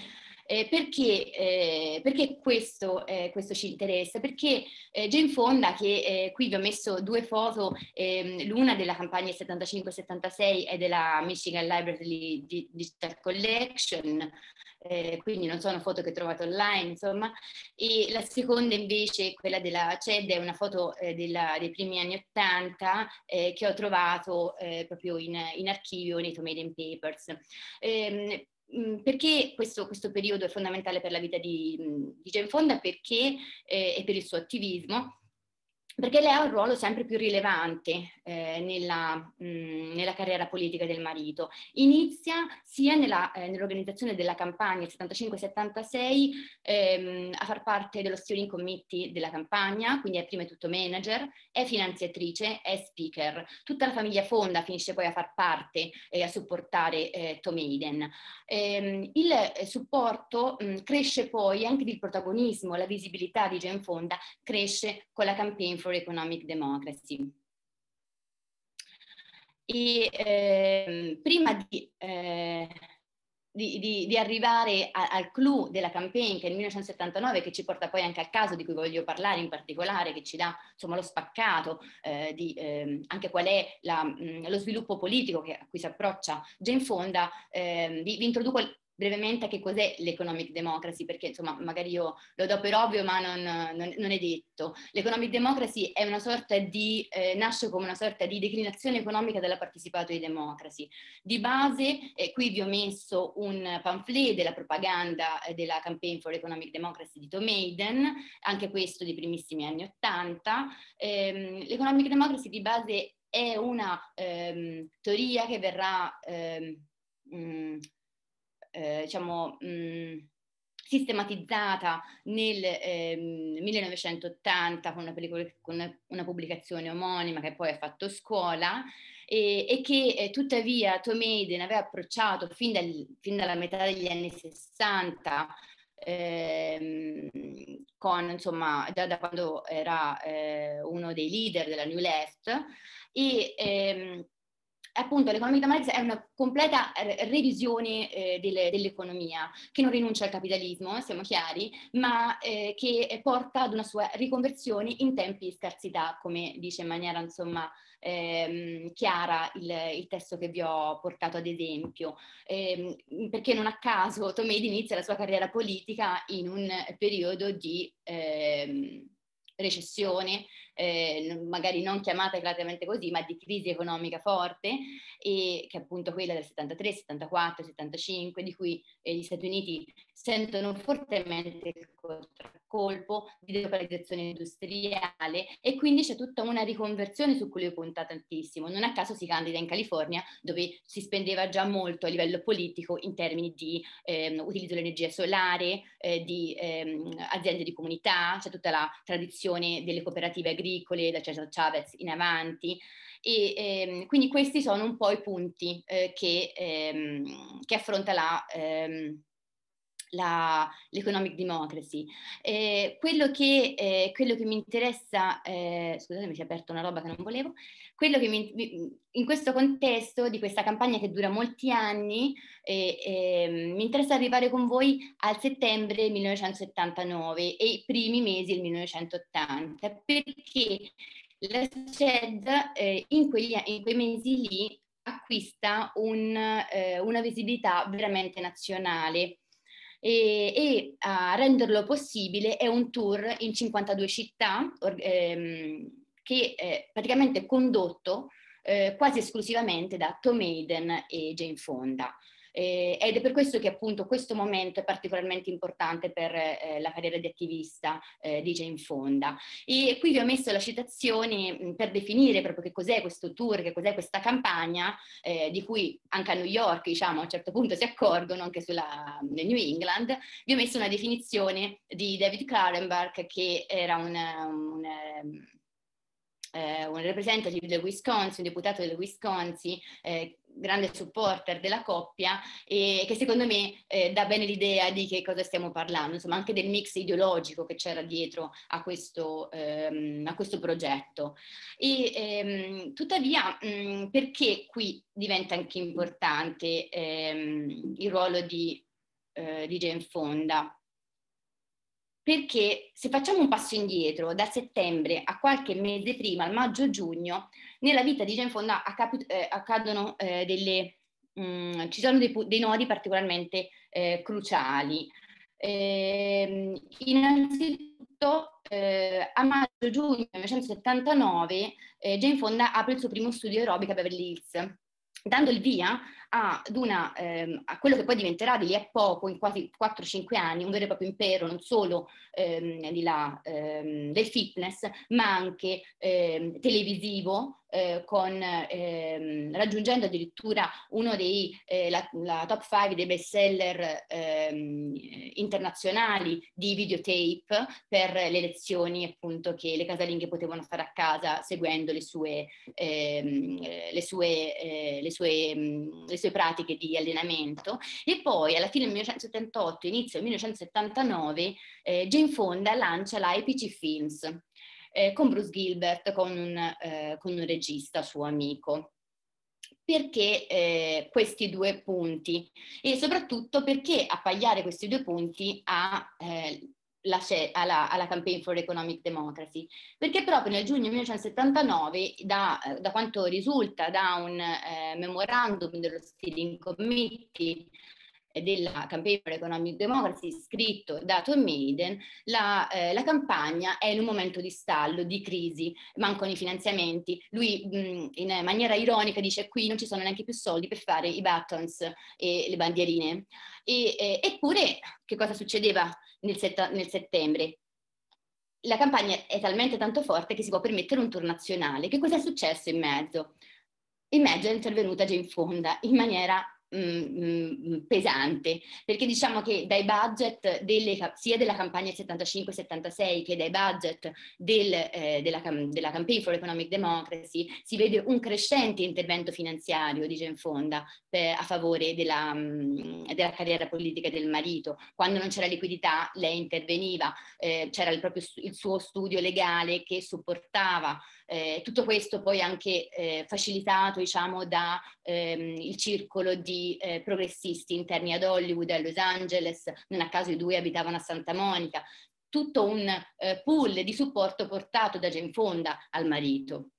eh, perché, eh, perché questo, eh, questo, ci interessa? Perché Jane eh, Fonda, che eh, qui vi ho messo due foto, ehm, l'una della campagna 75-76 e della Michigan Library Digital Collection, eh, quindi non sono foto che ho trovato online, insomma, e la seconda invece, quella della CED, è una foto della, dei primi anni 80 che ho trovato proprio in, in archivio nei Tomatoes Papers. Ehm, Mm, perché questo, questo, periodo è fondamentale per la vita di, mm, di Genfonda? Perché, eh, e per il suo attivismo, perché lei ha un ruolo sempre più rilevante eh, nella, mh, nella, carriera politica del marito. Inizia sia nella, eh, nell'organizzazione della campagna 75-76 ehm, a far parte dello steering committee della campagna, quindi è prima di tutto manager, è finanziatrice, è speaker. Tutta la famiglia fonda finisce poi a far parte e eh, a supportare eh, Tomeiden. Ehm, il eh, supporto mh, cresce poi anche il protagonismo, la visibilità di Gen Fonda cresce con la campaign for for Economic Democracy. E, eh, prima di, eh, di, di, di arrivare a, al clou della campaign che nel 1979 che ci porta poi anche al caso di cui voglio parlare in particolare che ci dà insomma lo spaccato eh, di ehm, anche qual è la, mh, mm, lo sviluppo politico che, a cui si approccia Jane Fonda ehm, vi, vi introduco brevemente che cos'è l'economic democracy, perché insomma magari io lo do per ovvio ma non, non, non è detto. L'economic democracy è una sorta di, eh, nasce come una sorta di declinazione economica della partecipatory democracy. Di base, eh, qui vi ho messo un pamphlet della propaganda eh, della Campaign for Economic Democracy di Tom Hayden, anche questo dei primissimi anni Ottanta. Ehm, l'economic democracy di base è una ehm, teoria che verrà... Ehm, mh, mm, eh, diciamo, mh, mm, sistematizzata nel eh, 1980 con una, pellicola, con una, pubblicazione omonima che poi ha fatto scuola e, e che eh, tuttavia Tom Hayden aveva approcciato fin, dal, fin, dalla metà degli anni 60 ehm, con, insomma, già da quando era eh, uno dei leader della New Left e ehm, appunto l'economia di Marx è una completa revisione eh, delle, dell'economia, che non rinuncia al capitalismo, siamo chiari, ma eh, che porta ad una sua riconversione in tempi di scarsità, come dice in maniera insomma ehm, chiara il, il, testo che vi ho portato ad esempio, eh, perché non a caso Tomedi inizia la sua carriera politica in un periodo di... Ehm, recessione, eh, magari non chiamata esattamente così, ma di crisi economica forte, e che è appunto quella del 73, 74, 75, di cui eh, gli Stati Uniti sentono fortemente il contraccolpo di delocalizzazione industriale e quindi c'è tutta una riconversione su cui lui punta tantissimo. Non a caso si candida in California dove si spendeva già molto a livello politico in termini di ehm, utilizzo dell'energia solare, eh, di ehm, aziende di comunità, c'è tutta la tradizione delle cooperative agricole da Cesar Chavez in avanti e ehm, quindi questi sono un po' i punti eh, che, ehm, che, affronta la ehm, la, l'economic democracy. Eh, quello, che, eh, quello, che, mi interessa, eh, scusate mi si è aperta una roba che non volevo, quello che mi, in questo contesto di questa campagna che dura molti anni, mm, mi interessa arrivare con voi al settembre 1979 e i primi mesi del 1980, perché la CED eh, in, quegli, in quei mesi lì acquista un, eh, una visibilità veramente nazionale e, e a renderlo possibile è un tour in 52 città ehm, che è praticamente condotto eh, quasi esclusivamente da Tom Aiden e Jane Fonda eh, ed è per questo che appunto questo momento è particolarmente importante per eh, la carriera di attivista eh, di Jane Fonda. E qui vi ho messo la citazione per definire proprio che cos'è questo tour, che cos'è questa campagna eh, di cui anche a New York diciamo a un certo punto si accorgono anche sulla New England. Vi ho messo una definizione di David Clarenberg che era un, un ehm, eh, un representative del Wisconsin, un deputato del Wisconsin, eh, grande supporter della coppia e che secondo me eh, dà bene l'idea di che cosa stiamo parlando, insomma anche del mix ideologico che c'era dietro a questo, ehm, a questo progetto. E, ehm, tuttavia mh, mm, perché qui diventa anche importante ehm, il ruolo di, eh, di Genfonda? perché se facciamo un passo indietro, da settembre a qualche mese prima, al maggio-giugno, nella vita di Jane Fonda accapi- eh, accadono eh, delle, mh, mm, ci sono dei, dei nodi particolarmente eh, cruciali. Ehm, innanzitutto, eh, a maggio-giugno 1979, Jane Fonda apre il suo primo studio aerobica a Beverly Hills dando il via ad una, ehm, a quello che poi diventerà di lì a poco, in quasi 4-5 anni, un vero e proprio impero non solo ehm, là, ehm, del fitness, ma anche ehm, televisivo, eh, con, ehm, raggiungendo addirittura uno dei eh, la, la, top 5 dei best seller ehm, internazionali di videotape per le lezioni appunto che le casalinghe potevano fare a casa seguendo le sue, ehm, le, sue, eh, le, sue mh, mm, le sue, pratiche di allenamento e poi alla fine del 1978 inizio 1979 eh, Jane Fonda lancia la EPC Films eh, con Bruce Gilbert, con un, eh, con un regista suo amico perché eh, questi due punti e soprattutto perché appagliare questi due punti a, eh, la, alla, alla, Campaign for Economic Democracy, perché proprio nel giugno 1979, da, da quanto risulta da un eh, memorandum dello Steering Committee della Campaign for Economic Democracy scritto da Tom Maiden, la, eh, la, campagna è in un momento di stallo, di crisi, mancano i finanziamenti. Lui mh, in maniera ironica dice qui non ci sono neanche più soldi per fare i buttons e le bandierine. E, eh, eppure che cosa succedeva nel, set- nel settembre? la campagna è talmente tanto forte che si può permettere un tour nazionale. Che cosa è successo in mezzo? In mezzo è intervenuta Jane Fonda in maniera Mm, mm, pesante, perché diciamo che dai budget delle, sia della campagna 75-76 che dai budget del, eh, della, della Campaign for Economic Democracy si vede un crescente intervento finanziario di Genfonda per, eh, a favore della, mm, della, carriera politica del marito. Quando non c'era liquidità lei interveniva, eh, c'era il, proprio, il suo studio legale che supportava eh, tutto questo poi anche eh, facilitato diciamo, dal ehm, circolo di eh, progressisti interni ad Hollywood, a Los Angeles, non a caso i due abitavano a Santa Monica, tutto un eh, pool di supporto portato da Jane Fonda al marito.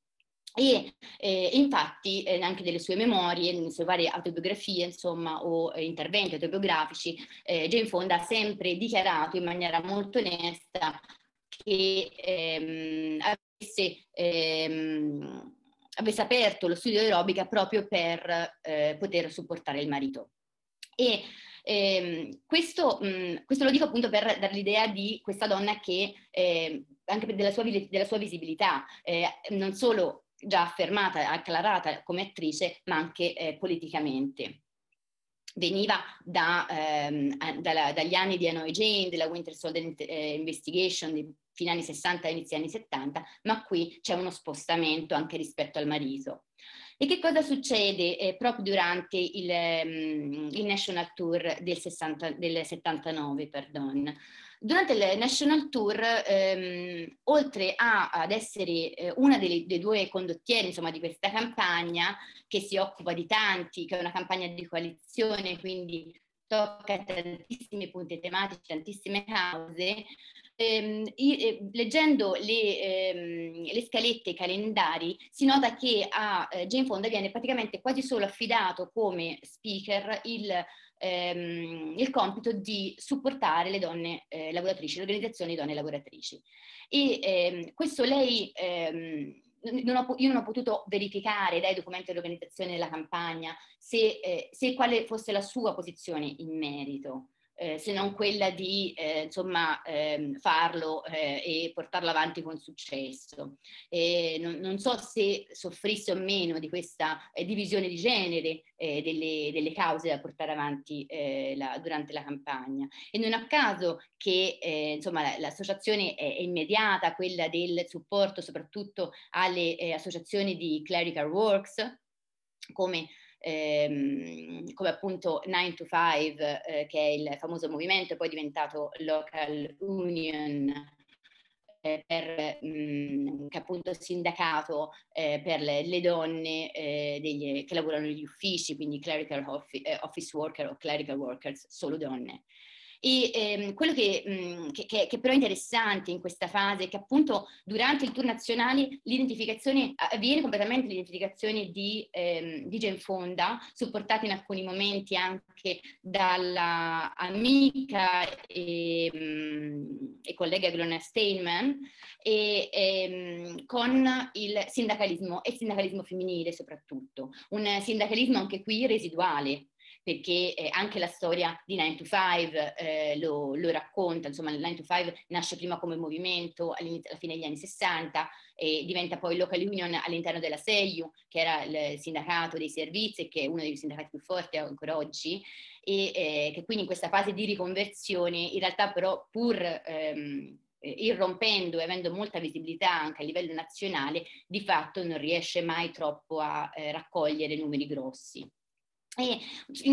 E eh, infatti eh, anche nelle sue memorie, nelle sue varie autobiografie, insomma, o eh, interventi autobiografici, eh, Jane Fonda ha sempre dichiarato in maniera molto onesta che ehm, avesse, ehm, avesse aperto lo studio di aerobica proprio per eh, poter supportare il marito. E eh, questo, mh, mm, questo, lo dico appunto per dare l'idea di questa donna che, eh, anche della sua, della sua visibilità, eh, non solo già affermata, acclarata come attrice, ma anche eh, politicamente veniva da, ehm, dalla, dagli anni di Hanoi Jane, della Winter Soldier eh, Investigation, di fine anni 60 e inizi anni 70, ma qui c'è uno spostamento anche rispetto al marito. E che cosa succede eh, proprio durante il, um, il, National Tour del, 60, del 79? Perdon. Durante il National Tour, ehm, oltre a, ad essere eh, una delle, delle, due condottieri insomma, di questa campagna, che si occupa di tanti, che è una campagna di coalizione, quindi tocca tantissimi punti tematici, tantissime cause, ehm, eh, leggendo le, ehm, le scalette e i calendari si nota che a eh, Jane Fonda viene praticamente quasi solo affidato come speaker il ehm, il compito di supportare le donne eh, lavoratrici, l'organizzazione di donne lavoratrici. E ehm, questo lei... Ehm, non ho, io non ho potuto verificare dai documenti dell'organizzazione della campagna se, eh, se quale fosse la sua posizione in merito eh, se non quella di eh, insomma, ehm, farlo eh, e portarlo avanti con successo. Non, non, so se soffrisse o meno di questa eh, divisione di genere eh, delle, delle, cause da portare avanti eh, la, durante la campagna. E non a caso che insomma, l'associazione è, è immediata, quella del supporto soprattutto alle associazioni di clerical works, come ehm, come appunto 9 to 5, eh, che è il famoso movimento, poi è diventato Local Union, eh, per, mh, mm, che appunto sindacato eh, per le, le donne eh, degli, che lavorano negli uffici, quindi clerical office, eh, office worker o clerical workers, solo donne. E ehm, quello che, mh, mhmm, che, che, che, però è interessante in questa fase è che appunto durante il tour nazionale l'identificazione avviene completamente l'identificazione di, ehm, di Genfonda, supportata in alcuni momenti anche dalla amica e, mhmm, e collega Glona Steinman, e, e, ehm, con il sindacalismo e il sindacalismo femminile soprattutto, un sindacalismo anche qui residuale perché eh, anche la storia di 9 to 5 eh, lo, lo, racconta, insomma il 9 to 5 nasce prima come movimento alla fine degli anni 60 e diventa poi local union all'interno della SEIU, che era il sindacato dei servizi, che è uno dei sindacati più forti ancora oggi, e eh, che quindi in questa fase di riconversione in realtà però pur... Ehm, irrompendo e avendo molta visibilità anche a livello nazionale, di fatto non riesce mai troppo a eh, raccogliere numeri grossi. E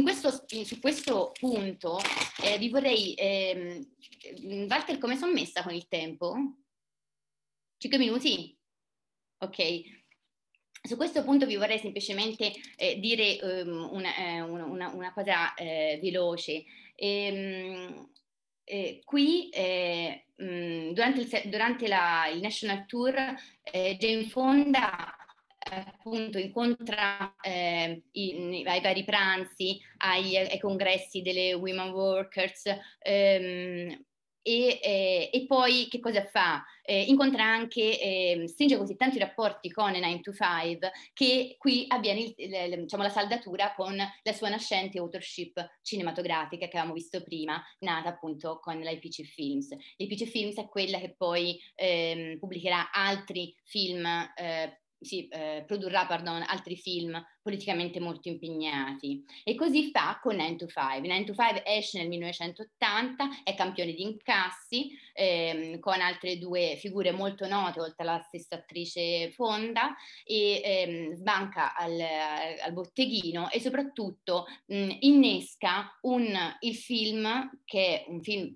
questo, eh, su questo punto eh, vi vorrei... Eh, Walter, come sono messa con il tempo? Cinque minuti? Ok. Su questo punto vi vorrei semplicemente eh, dire um, una, una, una, cosa eh, veloce. Ehm, eh, qui eh, mh, mm, durante, il, durante la, il, National Tour eh, Jane Fonda appunto incontra eh, i, ai vari pranzi, ai, ai, congressi delle women workers ehm, e, eh, e, poi che cosa fa? Eh, incontra anche, eh, stringe così tanti rapporti con 9 to che qui avviene il, le, le, diciamo, la saldatura con la sua nascente authorship cinematografica che avevamo visto prima, nata appunto con l'IPC Films. L'IPC Films è quella che poi ehm, pubblicherà altri film eh, sì, eh, produrrà pardon, altri film politicamente molto impegnati. E così fa con 9 to 5. 9 to 5 esce nel 1980, è campione di incassi, ehm, con altre due figure molto note, oltre alla stessa attrice Fonda, e ehm, sbanca al, al, botteghino e soprattutto mh, innesca un, il film, che è un film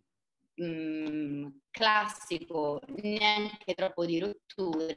mh, mm, classico, neanche troppo di rottura,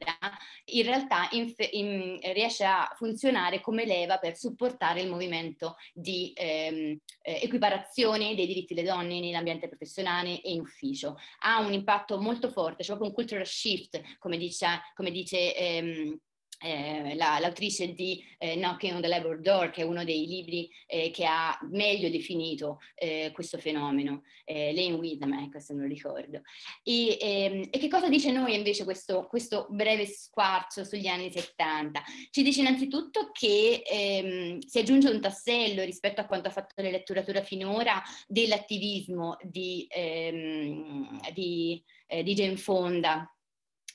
in realtà inf- in, riesce a funzionare come leva per supportare il movimento di ehm, eh, equiparazione dei diritti delle donne nell'ambiente professionale e in ufficio. Ha un impatto molto forte, c'è cioè proprio un cultural shift, come dice, come dice ehm, eh, la, l'autrice di eh, Knocking on the Labor Door, che è uno dei libri eh, che ha meglio definito eh, questo fenomeno, eh, Lane Whitman, ecco, se non ricordo. E, ehm, e, che cosa dice noi invece questo, questo, breve squarcio sugli anni 70? Ci dice innanzitutto che ehm, si aggiunge un tassello rispetto a quanto ha fatto la letteratura finora dell'attivismo di, ehm, di, eh, di Jane Fonda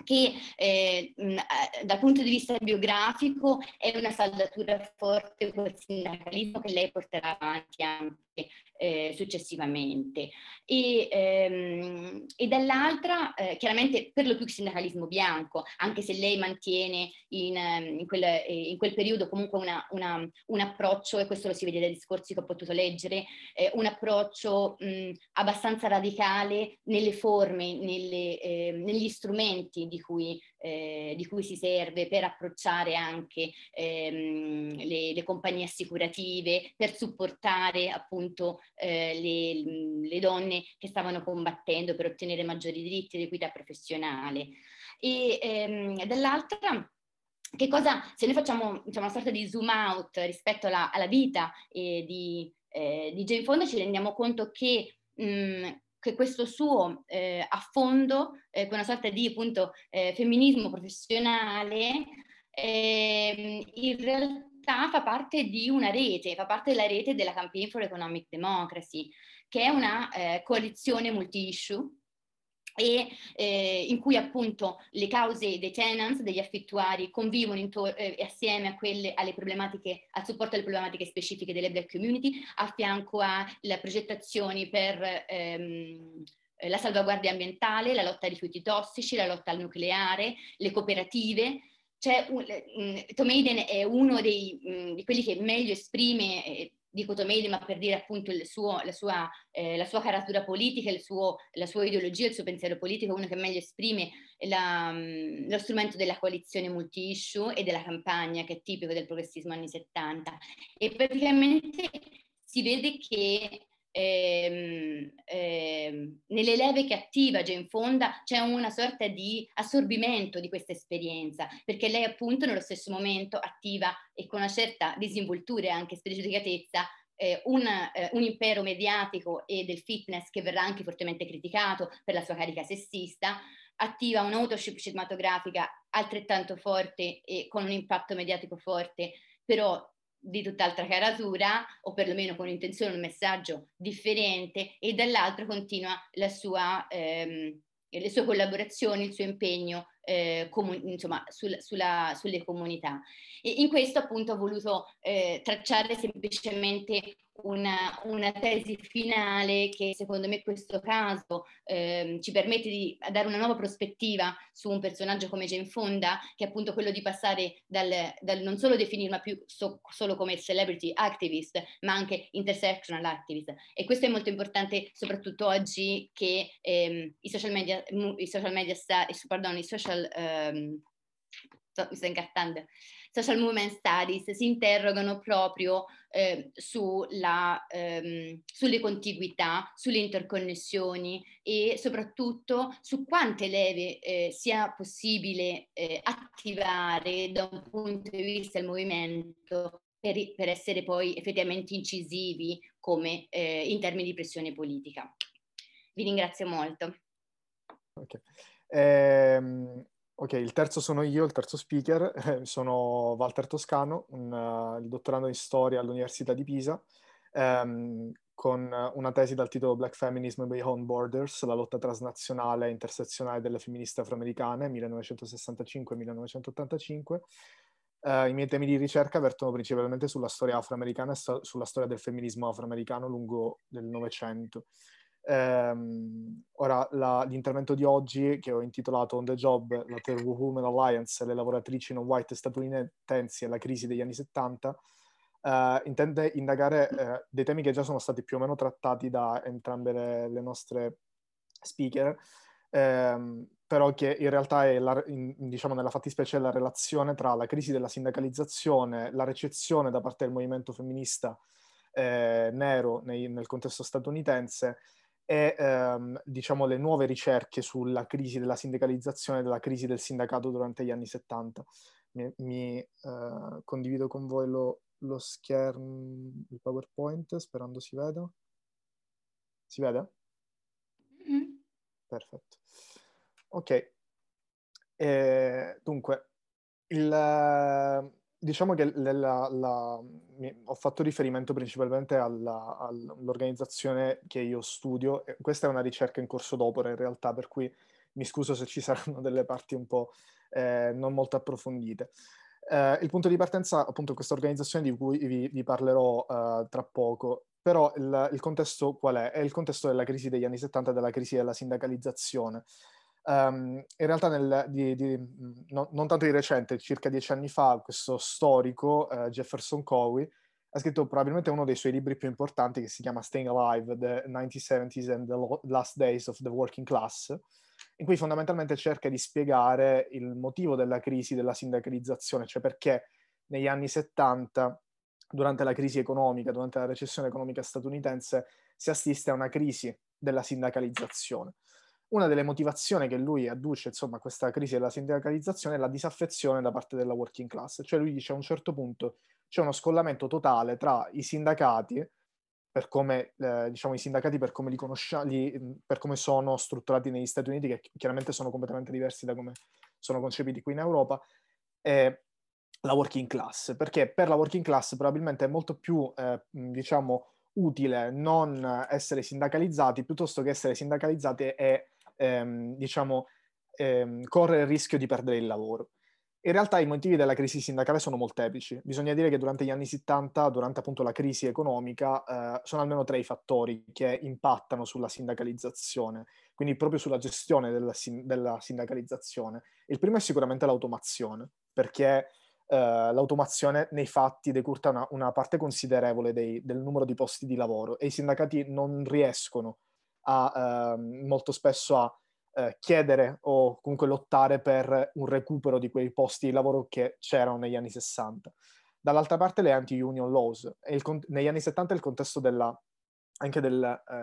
che eh, eh, dal punto di vista biografico è una saldatura forte col sindacalismo che lei porterà avanti anche eh, successivamente. E, ehm, e dall'altra, eh, chiaramente per lo più il sindacalismo bianco, anche se lei mantiene in, ehm, in, quel, eh, in quel, periodo comunque una, una, un approccio, e questo lo si vede dai discorsi che ho potuto leggere, eh, un approccio mh, abbastanza radicale nelle forme, nelle, ehm, negli strumenti di cui eh, di cui si serve per approcciare anche ehm, le, le, compagnie assicurative, per supportare appunto eh, le, le, donne che stavano combattendo per ottenere maggiori diritti di equità professionale. E ehm, dall'altra che cosa, se noi facciamo diciamo, una sorta di zoom out rispetto alla, alla vita eh, di, eh, di Jane Fonda, ci rendiamo conto che mh, mm, che questo suo eh, affondo, eh, una sorta di appunto eh, femminismo professionale, eh, in realtà fa parte di una rete, fa parte della rete della Campaign for Economic Democracy, che è una eh, coalizione multi-issue e eh, in cui appunto le cause dei tenants, degli affittuari, convivono intor- eh, assieme a quelle, alle problematiche, al supporto alle problematiche specifiche delle black community, a fianco alle progettazioni per ehm, la salvaguardia ambientale, la lotta ai rifiuti tossici, la lotta al nucleare, le cooperative, c'è un, mm, Tomeiden è uno dei, mm, di quelli che meglio esprime eh, dico Tomelli, ma per dire appunto suo, la, sua, eh, la, sua, caratura politica, suo, la sua ideologia, il suo pensiero politico, uno che meglio esprime la, mm, lo strumento della coalizione multi-issue e della campagna che è tipico del progressismo anni 70. E praticamente si vede che ehm, ehm, nelle leve che attiva Genfonda c'è una sorta di assorbimento di questa esperienza, perché lei appunto nello stesso momento attiva e con una certa disinvoltura e anche spregiudicatezza eh, un, eh, un, impero mediatico e del fitness che verrà anche fortemente criticato per la sua carica sessista, attiva un'autoship cinematografica altrettanto forte e con un impatto mediatico forte, però di tutt'altra caratura o perlomeno con intenzione un messaggio differente e dall'altro continua la sua, ehm, le sue collaborazioni, il suo impegno eh, comu- insomma, sul, sulla, sulle comunità. E in questo appunto ho voluto eh, tracciare semplicemente una, una, tesi finale che secondo me questo caso ehm, ci permette di dare una nuova prospettiva su un personaggio come Jane Fonda, che è appunto quello di passare dal, dal non solo definirla più so, solo come celebrity activist, ma anche intersectional activist. E questo è molto importante soprattutto oggi che ehm, i social media, i social media, sta, pardon, i social, ehm, sto, mi sto incartando, social movement studies si interrogano proprio eh, sulla, ehm, sulle contiguità, sulle interconnessioni e soprattutto su quante leve eh, sia possibile eh, attivare da un punto di vista del movimento per, per essere poi effettivamente incisivi come, eh, in termini di pressione politica. Vi ringrazio molto. Okay. Eh, Ok, il terzo sono io, il terzo speaker, eh, sono Walter Toscano, un, uh, il dottorando in storia all'Università di Pisa, um, con una tesi dal titolo Black Feminism Beyond Borders, la lotta transnazionale e intersezionale delle femministe afroamericane 1965-1985. Uh, eh, I miei temi di ricerca vertono principalmente sulla storia afroamericana e sta- sulla storia del femminismo afroamericano lungo il Novecento. Ehm, ora, la, l'intervento di oggi, che ho intitolato On the Job, la Terra Women Alliance, le lavoratrici non white statunitensi e la crisi degli anni 70, eh, intende indagare eh, dei temi che già sono stati più o meno trattati da entrambe le, le nostre speaker, ehm, però che in realtà è, la, in, diciamo, nella fattispecie la relazione tra la crisi della sindacalizzazione, la recezione da parte del movimento femminista eh, nero nei, nel contesto statunitense e ehm, diciamo, le nuove ricerche sulla crisi della sindacalizzazione della crisi del sindacato durante gli anni 70. Mi, mi eh, condivido con voi lo, lo schermo, il PowerPoint, sperando si veda. Si vede? Mm-hmm. Perfetto. Ok. E, eh, dunque, il diciamo che la, la, la, ho fatto riferimento principalmente alla, all'organizzazione che io studio, questa è una ricerca in corso d'opera in realtà, per cui mi scuso se ci <laughs> saranno delle parti un po' eh, non molto approfondite. Eh, il punto di partenza, appunto, è questa organizzazione di cui vi, vi parlerò eh, tra poco, però il, il, contesto qual è? È il contesto della crisi degli anni 70 della crisi della sindacalizzazione. Um, in realtà nel, di, di, mm, no, non tanto di recente, circa dieci anni fa, questo storico uh, Jefferson Cowie ha scritto probabilmente uno dei suoi libri più importanti che si chiama Staying Alive, The 1970s and the Last Days of the Working Class, in cui fondamentalmente cerca di spiegare il motivo della crisi della sindacalizzazione, cioè perché negli anni 70, durante la crisi economica, durante la recessione economica statunitense, si assiste a una crisi della sindacalizzazione una delle motivazioni che lui adduce insomma, a questa crisi della sindacalizzazione è la disaffezione da parte della working class, cioè lui dice a un certo punto c'è uno scollamento totale tra i sindacati, per come, eh, diciamo, i sindacati per come li conosciamo, mm, per come sono strutturati negli Stati Uniti, che chiaramente sono completamente diversi da come sono concepiti qui in Europa, e la working class, perché per la working class probabilmente è molto più, eh, mm, diciamo, utile non essere sindacalizzati piuttosto che essere sindacalizzati e ehm, diciamo, ehm, corre il rischio di perdere il lavoro. In realtà i motivi della crisi sindacale sono molteplici. Bisogna dire che durante gli anni 70, durante appunto la crisi economica, eh, sono almeno tre i fattori che impattano sulla sindacalizzazione, quindi proprio sulla gestione della, della sindacalizzazione. Il primo è sicuramente l'automazione, perché eh, l'automazione nei fatti decurta una, una parte considerevole dei, del numero di posti di lavoro e i sindacati non riescono a a, eh, molto spesso a eh, chiedere o comunque lottare per un recupero di quei posti di lavoro che c'erano negli anni 60. Dall'altra parte le anti-union laws. Il, negli anni 70 il contesto della, anche del,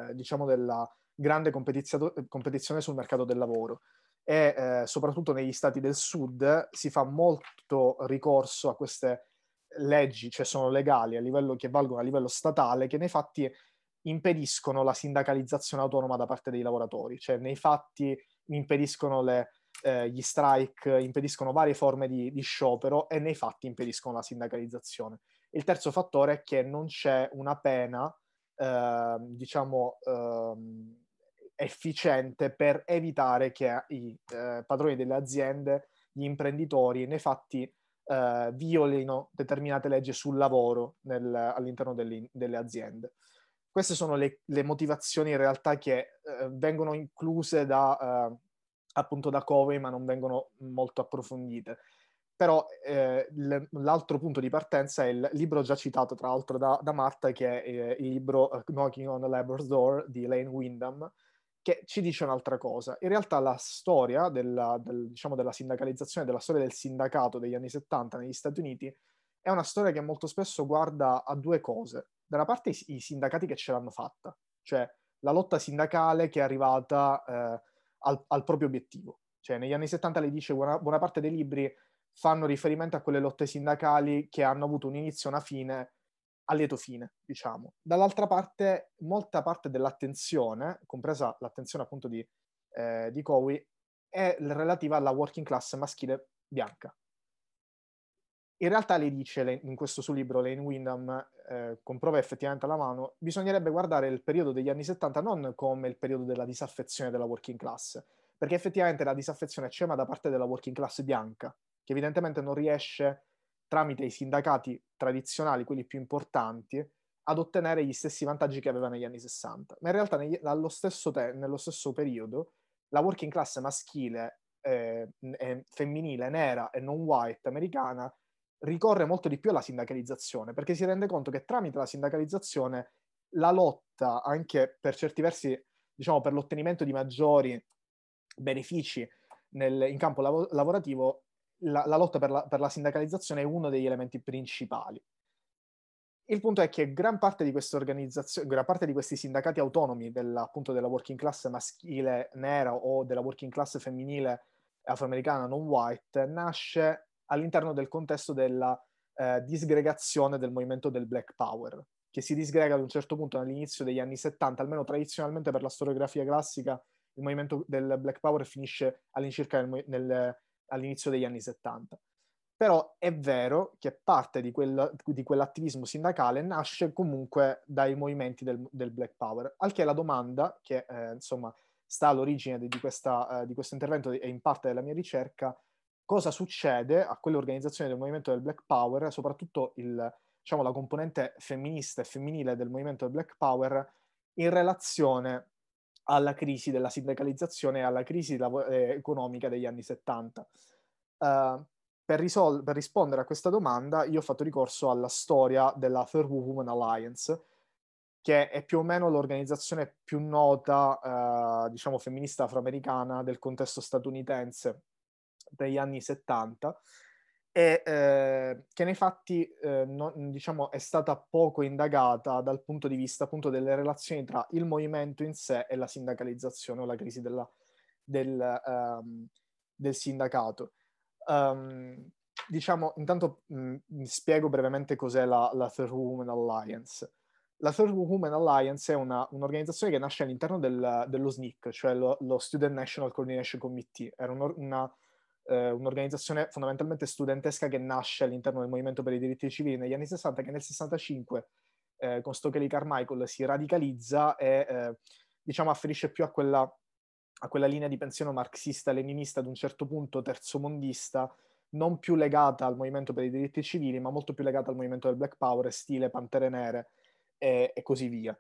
eh, diciamo della grande competizio- competizione sul mercato del lavoro e eh, soprattutto negli stati del sud si fa molto ricorso a queste leggi, cioè sono legali a livello che valgono a livello statale, che nei fatti impediscono la sindacalizzazione autonoma da parte dei lavoratori, cioè nei fatti impediscono le, eh, gli strike, impediscono varie forme di, di, sciopero e nei fatti impediscono la sindacalizzazione. Il terzo fattore è che non c'è una pena, eh, diciamo, eh, efficiente per evitare che i eh, padroni delle aziende, gli imprenditori, nei fatti eh, violino determinate leggi sul lavoro nel, all'interno delle, delle aziende. Queste sono le, le motivazioni in realtà che eh, vengono incluse da, eh, appunto da Covey, ma non vengono molto approfondite. Però eh, l'altro punto di partenza è il libro già citato, tra l'altro, da, da Marta, che è eh, il libro eh, Knocking on the Labor's Door di Lane Windham, che ci dice un'altra cosa. In realtà la storia della, del, diciamo, della sindacalizzazione, della storia del sindacato degli anni 70 negli Stati Uniti, è una storia che molto spesso guarda a due cose da una parte i, sindacati che ce l'hanno fatta, cioè la lotta sindacale che è arrivata eh, al, al, proprio obiettivo. Cioè, negli anni 70 lei dice buona, buona parte dei libri fanno riferimento a quelle lotte sindacali che hanno avuto un inizio e una fine a lieto fine, diciamo. Dall'altra parte, molta parte dell'attenzione, compresa l'attenzione appunto di, eh, di Cowie, è relativa alla working class maschile bianca, in realtà le dice in questo suo libro Lane Windham, eh, con prove effettivamente alla mano, bisognerebbe guardare il periodo degli anni 70 non come il periodo della disaffezione della working class, perché effettivamente la disaffezione c'è ma da parte della working class bianca, che evidentemente non riesce tramite i sindacati tradizionali, quelli più importanti, ad ottenere gli stessi vantaggi che aveva negli anni 60. Ma in realtà negli, allo stesso te, nello stesso periodo la working class maschile, eh, femminile, nera e non white americana ricorre molto di più alla sindacalizzazione, perché si rende conto che tramite la sindacalizzazione la lotta, anche per certi versi, diciamo, per l'ottenimento di maggiori benefici nel, in campo lav- lavorativo, la, la lotta per la, per la sindacalizzazione è uno degli elementi principali. Il punto è che gran parte di queste organizzazioni, gran parte di questi sindacati autonomi della, appunto della working class maschile nera o della working class femminile afroamericana non white nasce all'interno del contesto della eh, disgregazione del movimento del Black Power, che si disgrega ad un certo punto all'inizio degli anni 70, almeno tradizionalmente per la storiografia classica, il movimento del Black Power finisce all'incirca nel, nel, all'inizio degli anni 70. Però è vero che parte di, quel, di quell'attivismo sindacale nasce comunque dai movimenti del, del Black Power, al che la domanda, che eh, insomma sta all'origine di, di, questa, eh, di questo intervento e in parte della mia ricerca, cosa succede a quelle organizzazioni del movimento del Black Power, soprattutto il, diciamo, la componente femminista e femminile del movimento del Black Power, in relazione alla crisi della sindacalizzazione e alla crisi eh, economica degli anni 70. Uh, eh, per, risol- per, rispondere a questa domanda io ho fatto ricorso alla storia della Third Woman Alliance, che è più o meno l'organizzazione più nota, uh, diciamo, femminista afroamericana del contesto statunitense degli anni 70 e eh, che nei fatti eh, non, diciamo, è stata poco indagata dal punto di vista appunto delle relazioni tra il movimento in sé e la sindacalizzazione o la crisi della, del, um, del, sindacato. Um, diciamo, intanto mh, mm, spiego brevemente cos'è la, la Third Woman Alliance. La Third Woman Alliance è una, un'organizzazione che nasce all'interno del, dello SNIC, cioè lo, lo, Student National Coordination Committee. Era una, una eh, un'organizzazione fondamentalmente studentesca che nasce all'interno del movimento per i diritti civili negli anni 60, che nel 65 eh, con Stokely Carmichael si radicalizza e eh, diciamo afferisce più a quella, a quella linea di pensiero marxista-leninista ad un certo punto terzomondista, non più legata al movimento per i diritti civili, ma molto più legata al movimento del Black Power, stile Pantere Nere e, e così via.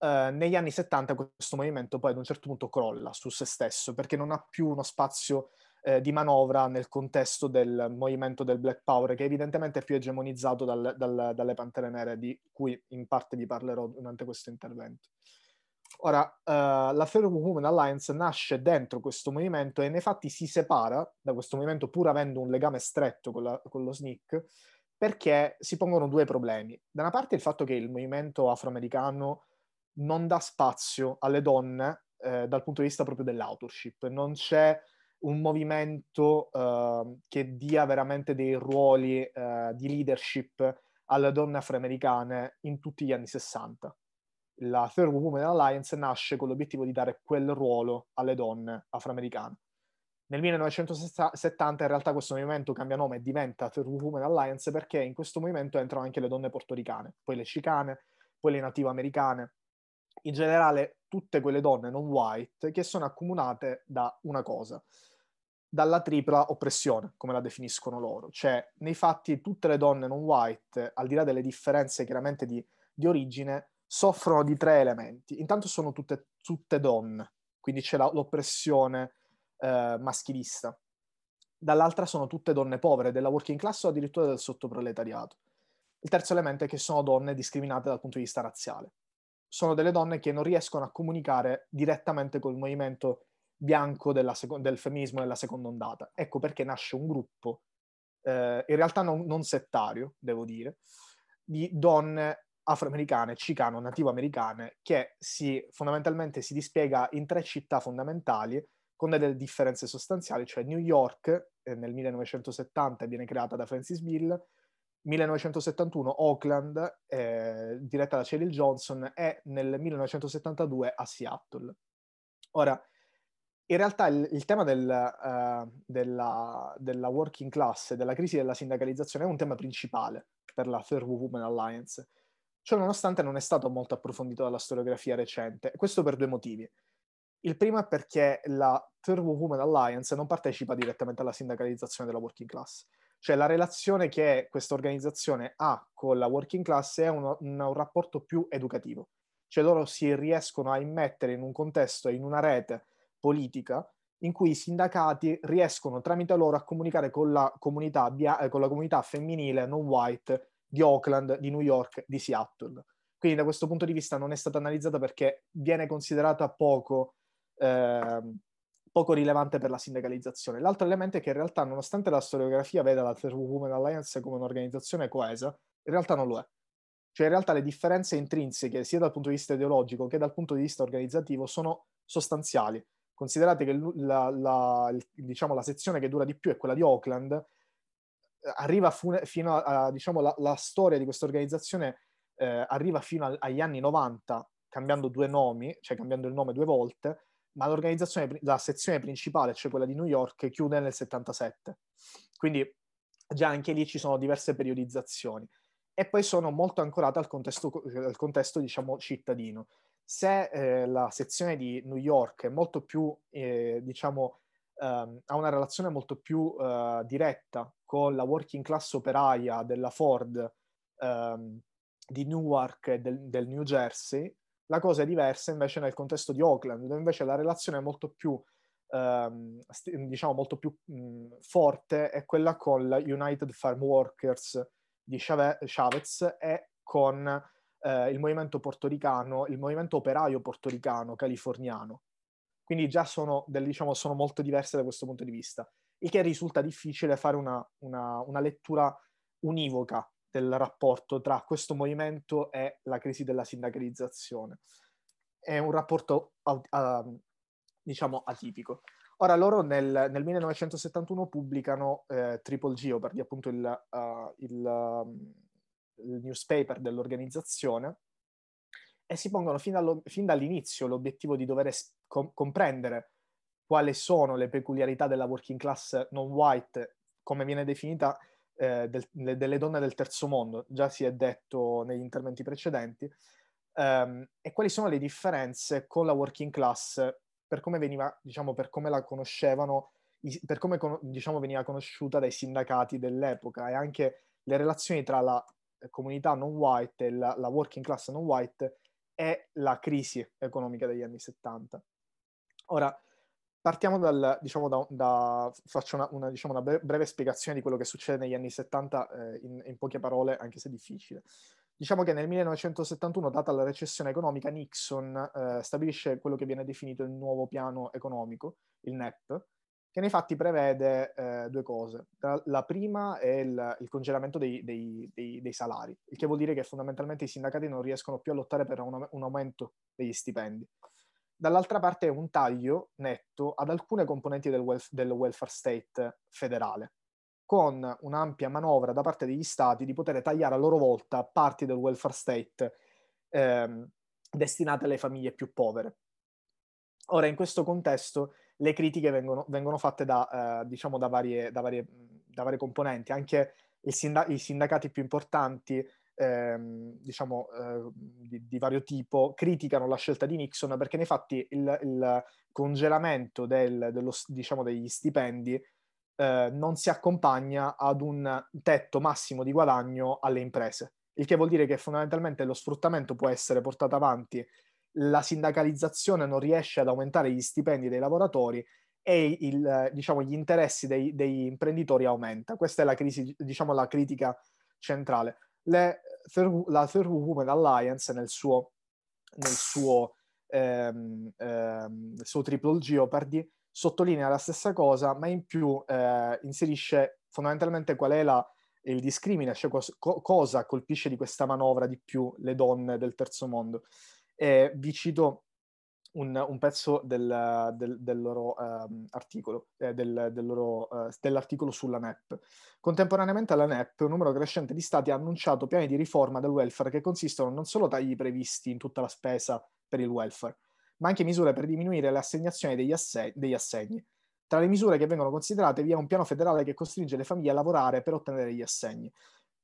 Uh, negli anni 70 questo movimento poi ad un certo punto crolla su se stesso perché non ha più uno spazio eh, di manovra nel contesto del movimento del Black Power, che evidentemente è più egemonizzato dal, dal, dalle Pantere Nere, di cui in parte vi parlerò durante questo intervento. Ora, uh, la Federal Women Alliance nasce dentro questo movimento e nei fatti si separa da questo movimento pur avendo un legame stretto con, la, con lo SNCC perché si pongono due problemi. Da una parte il fatto che il movimento afroamericano non dà spazio alle donne eh, dal punto di vista proprio dell'autorship, non c'è un movimento uh, che dia veramente dei ruoli uh, di leadership alle donne afroamericane in tutti gli anni 60. La Third Woman Alliance nasce con l'obiettivo di dare quel ruolo alle donne afroamericane. Nel 1970 in realtà questo movimento cambia nome e diventa Third Woman Alliance perché in questo movimento entrano anche le donne portoricane, poi le cicane, poi le native americane in generale tutte quelle donne non white che sono accomunate da una cosa, dalla tripla oppressione, come la definiscono loro. Cioè, nei fatti tutte le donne non white, al di là delle differenze chiaramente di, di origine, soffrono di tre elementi. Intanto sono tutte, tutte donne, quindi c'è la, l'oppressione eh, maschilista. Dall'altra sono tutte donne povere, della working class o addirittura del sottoproletariato. Il terzo elemento è che sono donne discriminate dal punto di vista razziale sono delle donne che non riescono a comunicare direttamente col movimento bianco seco- del femminismo della seconda ondata. Ecco perché nasce un gruppo, eh, in realtà non, non, settario, devo dire, di donne afroamericane, chicano, nativoamericane, che si, fondamentalmente si dispiega in tre città fondamentali con delle differenze sostanziali, cioè New York eh, nel 1970 viene creata da Francis Bill, 1971 Oakland, eh, diretta da Cheryl Johnson, e nel 1972 a Seattle. Ora, in realtà il, il tema del, eh, della, della, working class della crisi della sindacalizzazione è un tema principale per la Third Women Alliance. Ciò nonostante non è stato molto approfondito dalla storiografia recente, questo per due motivi. Il primo è perché la Third Women Alliance non partecipa direttamente alla sindacalizzazione della working class, cioè la relazione che questa organizzazione ha con la working class è uno, un, un rapporto più educativo. Cioè loro si riescono a immettere in un contesto in una rete politica in cui i sindacati riescono tramite loro a comunicare con la comunità, eh, con la comunità femminile non white di Oakland, di New York, di Seattle. Quindi da questo punto di vista non è stata analizzata perché viene considerata poco, eh, poco rilevante per la sindacalizzazione. L'altro elemento è che in realtà, nonostante la storiografia veda la Third Women Alliance come un'organizzazione coesa, in realtà non lo è. Cioè, in realtà le differenze intrinseche, sia dal punto di vista ideologico che dal punto di vista organizzativo, sono sostanziali. Considerate che la, la, diciamo, la sezione che dura di più è quella di Auckland, eh, arriva fune, fino a, a diciamo, la, la, storia di questa organizzazione eh, arriva fino a, agli anni 90, cambiando due nomi, cioè cambiando il nome due volte, ma l'organizzazione, la sezione principale, cioè quella di New York, chiude nel 77. Quindi già anche lì ci sono diverse periodizzazioni. E poi sono molto ancorate al contesto, al contesto diciamo, cittadino. Se eh, la sezione di New York è molto più, eh, diciamo, ehm, ha una relazione molto più eh, diretta con la working class operaia della Ford ehm, di Newark e del, del New Jersey, la cosa è diversa invece nel contesto di Oakland, dove invece la relazione è molto più, ehm, diciamo, molto più mh, forte, è quella con la United Farm Workers di Chavez e con eh, il movimento portoricano, il movimento operaio portoricano californiano. Quindi già sono, del, diciamo, sono molto diverse da questo punto di vista, il che risulta difficile fare una, una, una lettura univoca del rapporto tra questo movimento e la crisi della sindacalizzazione. È un rapporto, uh, diciamo, atipico. Ora loro nel, nel 1971 pubblicano eh, Triple Geo, per di appunto il, uh, il, um, il newspaper dell'organizzazione, e si pongono fin, allo, fin dall'inizio l'obiettivo di dover es- com- comprendere quali sono le peculiarità della working class non white, come viene definita eh, del, le, delle donne del terzo mondo, già si è detto negli interventi precedenti, ehm, e quali sono le differenze con la working class per come veniva, diciamo, per come la conoscevano, per come diciamo, veniva conosciuta dai sindacati dell'epoca e anche le relazioni tra la comunità non white e la, la working class non white e la crisi economica degli anni 70. Ora, Partiamo dal, diciamo, da, da faccio una, una, diciamo, una, breve spiegazione di quello che succede negli anni 70 eh, in, in, poche parole, anche se difficile. Diciamo che nel 1971, data la recessione economica, Nixon eh, stabilisce quello che viene definito il nuovo piano economico, il NEP, che nei fatti prevede eh, due cose. La prima è il, il congelamento dei, dei, dei, dei, salari, il che vuol dire che fondamentalmente i sindacati non riescono più a lottare per un, un aumento degli stipendi dall'altra parte è un taglio netto ad alcune componenti del, welf- del welfare state federale, con un'ampia manovra da parte degli stati di poter tagliare a loro volta parti del welfare state ehm, destinate alle famiglie più povere. Ora, in questo contesto, le critiche vengono, vengono fatte da, eh, diciamo da, varie, da, varie, da, varie, componenti, anche sindac- i sindacati più importanti ehm, diciamo, eh, di, di, vario tipo criticano la scelta di Nixon perché nei fatti il, il congelamento del, dello, diciamo, degli stipendi eh, non si accompagna ad un tetto massimo di guadagno alle imprese, il che vuol dire che fondamentalmente lo sfruttamento può essere portato avanti, la sindacalizzazione non riesce ad aumentare gli stipendi dei lavoratori e il, diciamo, gli interessi dei, degli imprenditori aumenta. Questa è la, crisi, diciamo, la critica centrale. Le, Third, la Third Women Alliance nel suo, nel suo, ehm, ehm, suo Triple Geopardy sottolinea la stessa cosa, ma in più eh, inserisce fondamentalmente qual è la, il discrimine, cioè co- cosa colpisce di questa manovra di più le donne del terzo mondo. E vi cito un, un pezzo del, del, del loro um, articolo, eh, del, loro, uh, dell'articolo sulla NEP. Contemporaneamente alla NEP, un numero crescente di stati ha annunciato piani di riforma del welfare che consistono non solo tagli previsti in tutta la spesa per il welfare, ma anche misure per diminuire l'assegnazione degli, asse- degli assegni. Tra le misure che vengono considerate vi è un piano federale che costringe le famiglie a lavorare per ottenere gli assegni.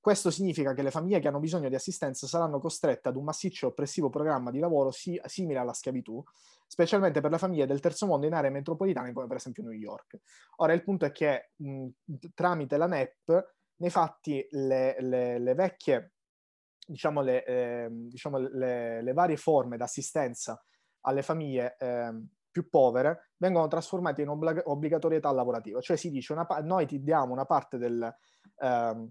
Questo significa che le famiglie che hanno bisogno di assistenza saranno costrette ad un massiccio e oppressivo programma di lavoro si- simile alla schiavitù, specialmente per le famiglie del terzo mondo in aree metropolitane come per esempio New York. Ora il punto è che mh, tramite la NEP, nei fatti, le, le, le vecchie, diciamo, le, eh, diciamo le, varie forme d'assistenza alle famiglie eh, più povere vengono trasformate in obbligatorietà lavorativa, cioè si dice pa- noi ti diamo una parte del... Eh,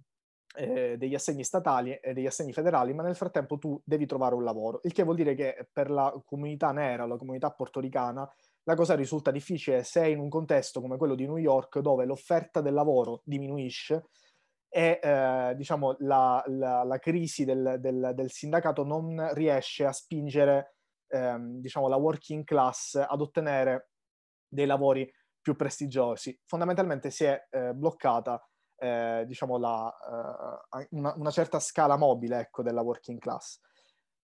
eh, degli assegni statali e degli assegni federali, ma nel frattempo tu devi trovare un lavoro, il che vuol dire che per la comunità nera, la comunità portoricana, la cosa risulta difficile se in un contesto come quello di New York dove l'offerta del lavoro diminuisce e eh, diciamo, la, la, la, crisi del, del, del, sindacato non riesce a spingere ehm, diciamo, la working class ad ottenere dei lavori più prestigiosi. Fondamentalmente si è eh, bloccata eh, diciamo la, eh, una, una, certa scala mobile ecco, della working class.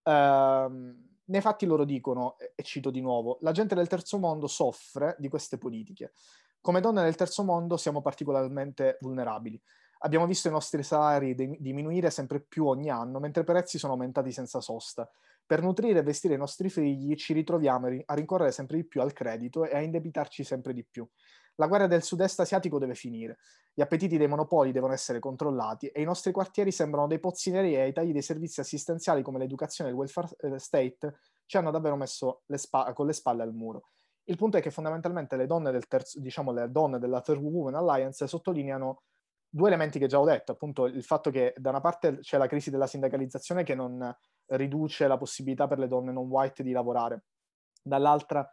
Ehm, nei fatti loro dicono, e cito di nuovo, la gente del terzo mondo soffre di queste politiche. Come donne del terzo mondo siamo particolarmente vulnerabili. Abbiamo visto i nostri salari de- diminuire sempre più ogni anno, mentre i prezzi sono aumentati senza sosta. Per nutrire e vestire i nostri figli ci ritroviamo a rincorrere sempre di più al credito e a indebitarci sempre di più. La guerra del sud-est asiatico deve finire, gli appetiti dei monopoli devono essere controllati e i nostri quartieri sembrano dei pozzi neri e i tagli dei servizi assistenziali come l'educazione e il welfare eh, state ci hanno davvero messo le spa- con le spalle al muro. Il punto è che fondamentalmente le donne, del terzo, diciamo, le donne della Third Woman Alliance sottolineano due elementi che già ho detto, appunto il fatto che da una parte c'è la crisi della sindacalizzazione che non riduce la possibilità per le donne non white di lavorare, dall'altra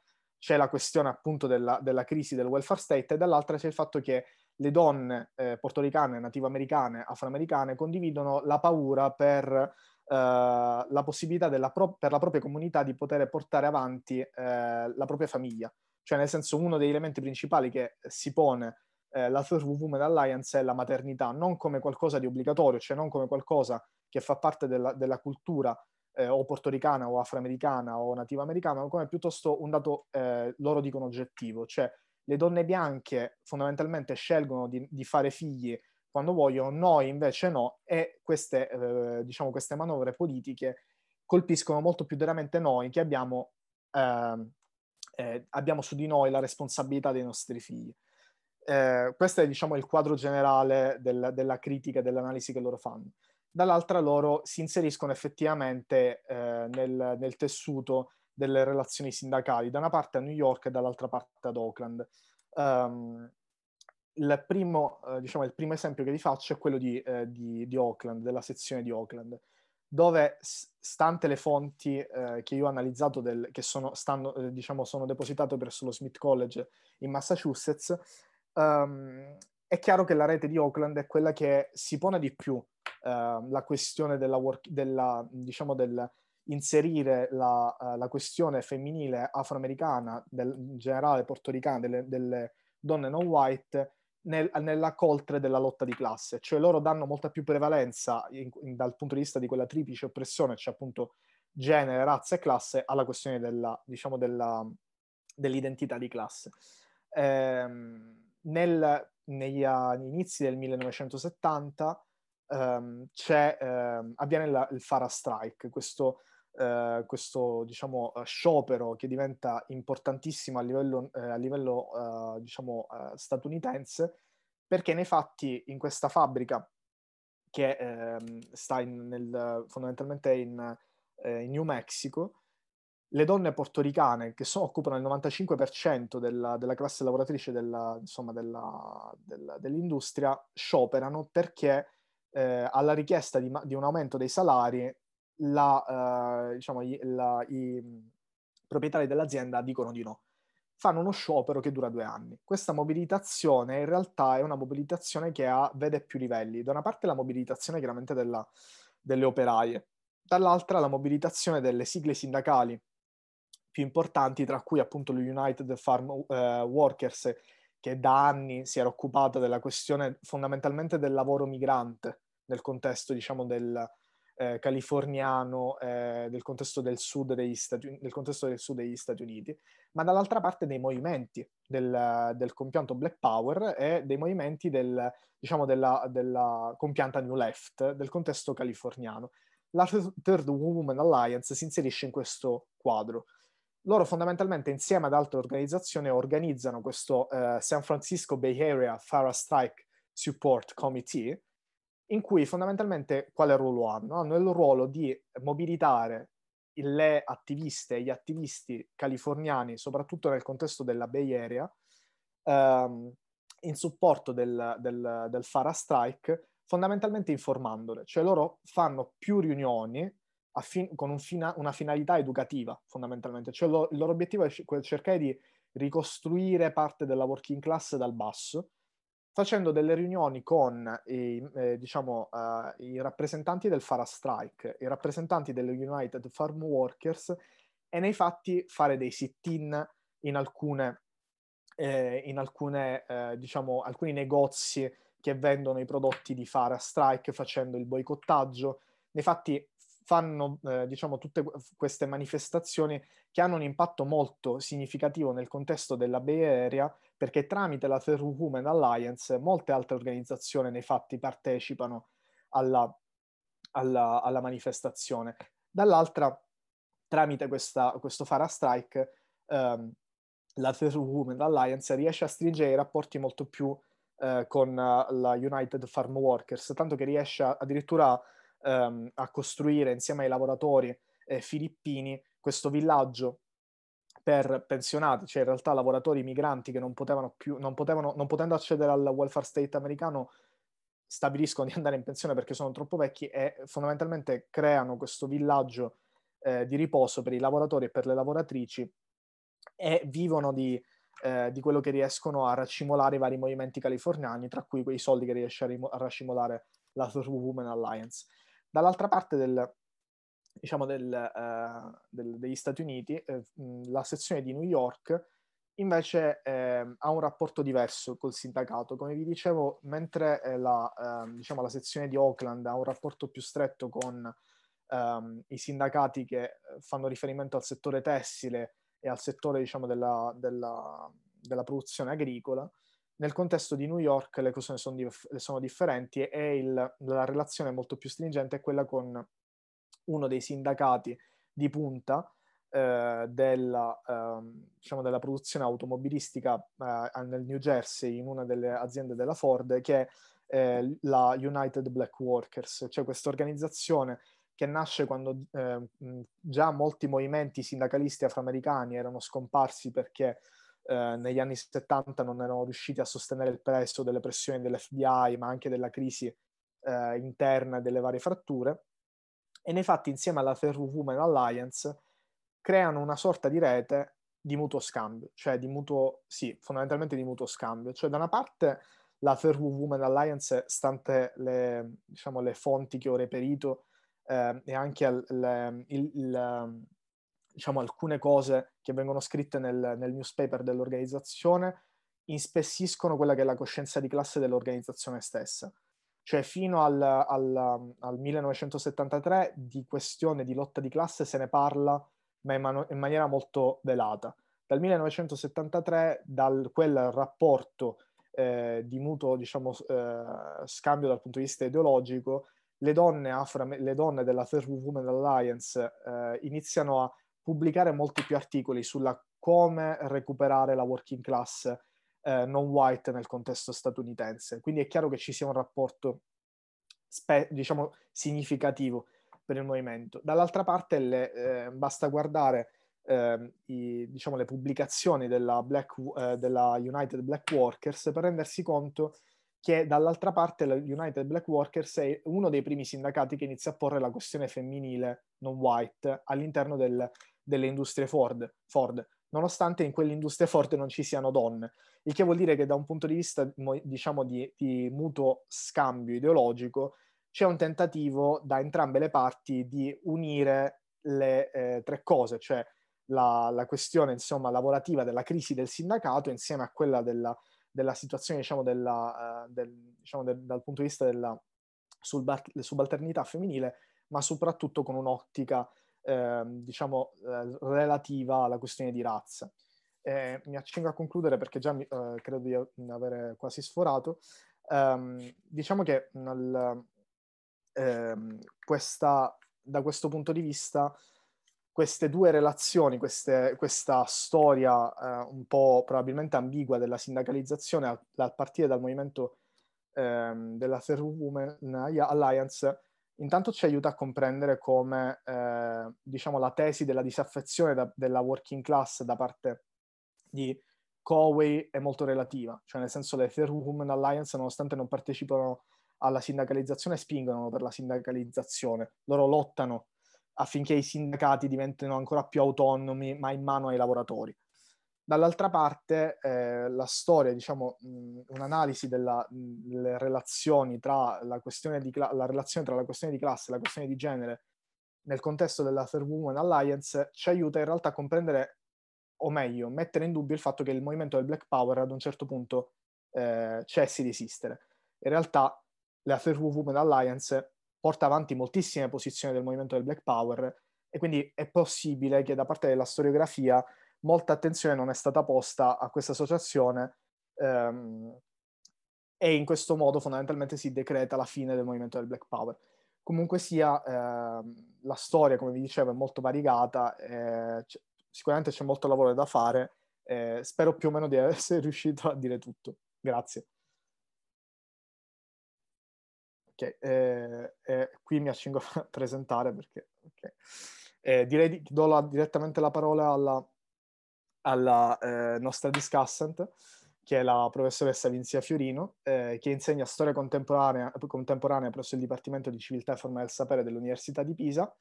c'è la questione appunto della, della crisi del welfare state e dall'altra c'è il fatto che le donne eh, portoricane, nativoamericane, afroamericane condividono la paura per eh, la possibilità pro- per la propria comunità di poter portare avanti eh, la propria famiglia. Cioè, nel senso, uno degli elementi principali che si pone eh, la Third Woman Alliance è la maternità, non come qualcosa di obbligatorio, cioè non come qualcosa che fa parte della, della cultura eh, o portoricana o afroamericana o nativa americana, ma come piuttosto un dato, eh, loro dicono, oggettivo, cioè le donne bianche fondamentalmente scelgono di, di fare figli quando vogliono, noi invece no, e queste, eh, diciamo, queste manovre politiche colpiscono molto più duramente noi che abbiamo, ehm, eh, abbiamo su di noi la responsabilità dei nostri figli. Eh, questo è diciamo, il quadro generale del, della critica e dell'analisi che loro fanno dall'altra loro si inseriscono effettivamente eh, nel, nel, tessuto delle relazioni sindacali, da una parte a New York e dall'altra parte ad Oakland. Um, il, primo, eh, diciamo, il primo, esempio che vi faccio è quello di, eh, di, di Oakland, della sezione di Oakland dove stante le fonti eh, che io ho analizzato, del, che sono, stanno, eh, diciamo, sono, depositate presso lo Smith College in Massachusetts, um, è chiaro che la rete di Oakland è quella che si pone di più Ehm, la questione della, work, della diciamo del inserire la, uh, la questione femminile afroamericana, del, in generale portoricana, delle, delle donne non white nel, nella coltre della lotta di classe, cioè loro danno molta più prevalenza in, in, dal punto di vista di quella triplice oppressione, cioè appunto genere, razza e classe, alla questione della, diciamo, della, dell'identità di classe. Eh, nel, negli inizi del 1970 ehm, ehm, avviene la, il Fara Strike, questo, eh, questo diciamo, eh, sciopero che diventa importantissimo a livello, eh, a livello eh, diciamo, eh, statunitense, perché nei fatti in questa fabbrica che ehm, sta in, nel, fondamentalmente in, eh, in New Mexico, le donne portoricane, che sono, occupano il 95% della, della classe lavoratrice della, insomma, della, dell'industria, scioperano perché eh, alla richiesta di, di, un aumento dei salari, la, eh, diciamo, la, i mm, proprietari dell'azienda dicono di no. Fanno uno sciopero che dura due anni. Questa mobilitazione in realtà è una mobilitazione che ha, vede più livelli. Da una parte la mobilitazione chiaramente della, delle operaie, dall'altra la mobilitazione delle sigle sindacali più importanti, tra cui appunto lo United Farm eh, Workers, che da anni si era occupata della questione fondamentalmente del lavoro migrante nel contesto diciamo, del eh, californiano, eh, del contesto del, Stati, nel contesto del, sud degli Stati Uniti, ma dall'altra parte dei movimenti del, del compianto Black Power e dei movimenti del, diciamo, della, della compianta New Left, del contesto californiano. La Third Woman Alliance si inserisce in questo quadro loro fondamentalmente insieme ad altre organizzazioni organizzano questo eh, San Francisco Bay Area Farah Strike Support Committee, in cui fondamentalmente quale ruolo hanno? Hanno il ruolo di mobilitare le attiviste e gli attivisti californiani, soprattutto nel contesto della Bay Area, ehm, in supporto del, del, del FARA strike, fondamentalmente informandole, cioè loro fanno più riunioni affin- con un fina- una finalità educativa, fondamentalmente, cioè lo- il loro obiettivo è c- cercare di ricostruire parte della working class dal basso facendo delle riunioni con i, eh, diciamo, uh, i rappresentanti del Fara Strike, i rappresentanti delle United Farm Workers e nei fatti fare dei sit-in in, alcune, eh, in alcune, eh, diciamo, alcuni negozi che vendono i prodotti di Fara Strike facendo il boicottaggio. Nei fatti fanno eh, diciamo, tutte queste manifestazioni che hanno un impatto molto significativo nel contesto della Bay Area perché tramite la Through Women Alliance molte altre organizzazioni nei fatti partecipano alla, alla, alla manifestazione. Dall'altra, tramite questa, questo Fara Strike, ehm, la Through Women Alliance riesce a stringere i rapporti molto più eh, con eh, la United Farm Workers, tanto che riesce addirittura ehm, a costruire insieme ai lavoratori eh, filippini questo villaggio per pensionati, cioè in realtà lavoratori migranti che non potevano più, non, potevano, non potendo accedere al welfare state americano, stabiliscono <laughs> di andare in pensione perché sono troppo vecchi e fondamentalmente creano questo villaggio eh, di riposo per i lavoratori e per le lavoratrici e vivono di, eh, di, quello che riescono a racimolare i vari movimenti californiani, tra cui quei soldi che riesce a, rim- a raccimolare la Third Women Alliance. Dall'altra parte del, diciamo, del, eh, del, degli Stati Uniti, eh, la sezione di New York invece ehm, ha un rapporto diverso col sindacato. Come vi dicevo, mentre eh, la, ehm, diciamo, la sezione di Oakland ha un rapporto più stretto con Um, i sindacati che fanno riferimento al settore tessile e al settore diciamo, della, della, della, produzione agricola. Nel contesto di New York le cose sono, dif- sono differenti e il, la relazione molto più stringente è quella con uno dei sindacati di punta eh, della, eh, diciamo della, produzione automobilistica eh, nel New Jersey, in una delle aziende della Ford, che è eh, la United Black Workers, cioè questa organizzazione che nasce quando ehm, già molti movimenti sindacalisti afroamericani erano scomparsi perché eh, negli anni 70 non erano riusciti a sostenere il prezzo delle pressioni dell'FBI, ma anche della crisi eh, interna e delle varie fratture e nei fatti insieme alla Ferru Women Alliance creano una sorta di rete di mutuo scambio, cioè di mutuo, sì, fondamentalmente di mutuo scambio, cioè da una parte la Ferru Women Alliance, stante le, diciamo, le, fonti che ho reperito eh, e anche le, il, il, diciamo, alcune cose che vengono scritte nel, nel newspaper dell'organizzazione, inspessiscono quella che è la coscienza di classe dell'organizzazione stessa cioè fino al, al, um, al, 1973 di questione di lotta di classe se ne parla, ma in, man- in maniera molto velata. Dal 1973, da quel rapporto eh, di mutuo diciamo, eh, scambio dal punto di vista ideologico, le donne, afro- le donne della Third Women Alliance eh, iniziano a pubblicare molti più articoli sulla come recuperare la working class eh, non white nel contesto statunitense. Quindi è chiaro che ci sia un rapporto, spe- diciamo, significativo per il movimento. Dall'altra parte le, eh, basta guardare eh, i, diciamo, le pubblicazioni della, Black, eh, della, United Black Workers per rendersi conto che dall'altra parte la United Black Workers è uno dei primi sindacati che inizia a porre la questione femminile non white all'interno del, delle industrie Ford, Ford, nonostante in quell'industria forte non ci siano donne. Il che vuol dire che da un punto di vista, diciamo, di, di mutuo scambio ideologico, c'è un tentativo da entrambe le parti di unire le eh, tre cose, cioè la, la questione insomma, lavorativa della crisi del sindacato insieme a quella della, della situazione, diciamo, della, eh, del, diciamo del, dal punto di vista della subalternità femminile, ma soprattutto con un'ottica Ehm, diciamo, eh, relativa alla questione di razza. Eh, mi accingo a concludere perché già mi, eh, credo di avere quasi sforato. Ehm, diciamo che nel, ehm, questa, da questo punto di vista queste due relazioni, queste, questa storia eh, un po' probabilmente ambigua della sindacalizzazione a, a partire dal movimento ehm, della Fair Women Alliance intanto ci aiuta a comprendere come eh, diciamo, la tesi della disaffezione da, della working class da parte di Coway è molto relativa, cioè nel senso le Fair Women Alliance nonostante non partecipano alla sindacalizzazione spingono per la sindacalizzazione, loro lottano affinché i sindacati diventino ancora più autonomi ma in mano ai lavoratori. Dall'altra parte eh, la storia, diciamo, mh, un'analisi della, mh, delle relazioni tra la, questione di cla- la relazione tra la questione di classe e la questione di genere nel contesto della Third Woman Alliance ci aiuta in realtà a comprendere, o meglio, mettere in dubbio il fatto che il movimento del Black Power ad un certo punto eh, cessi di esistere. In realtà la Third Woman Alliance porta avanti moltissime posizioni del movimento del Black Power e quindi è possibile che da parte della storiografia molta attenzione non è stata posta a questa associazione ehm, e in questo modo fondamentalmente si decreta la fine del movimento del Black Power. Comunque sia, ehm, la storia, come vi dicevo, è molto variegata, eh, sicuramente c'è molto lavoro da fare, eh, spero più o meno di <laughs> essere riuscito a dire tutto. Grazie. Ok, eh, eh, qui mi accingo <laughs> a presentare perché... Okay. Eh, direi di do la, direttamente la parola alla alla eh, nostra discussant, che è la professoressa Vinzia Fiorino, eh, che insegna storia contemporanea, contemporanea, presso il Dipartimento di Civiltà e Forma del Sapere dell'Università di Pisa.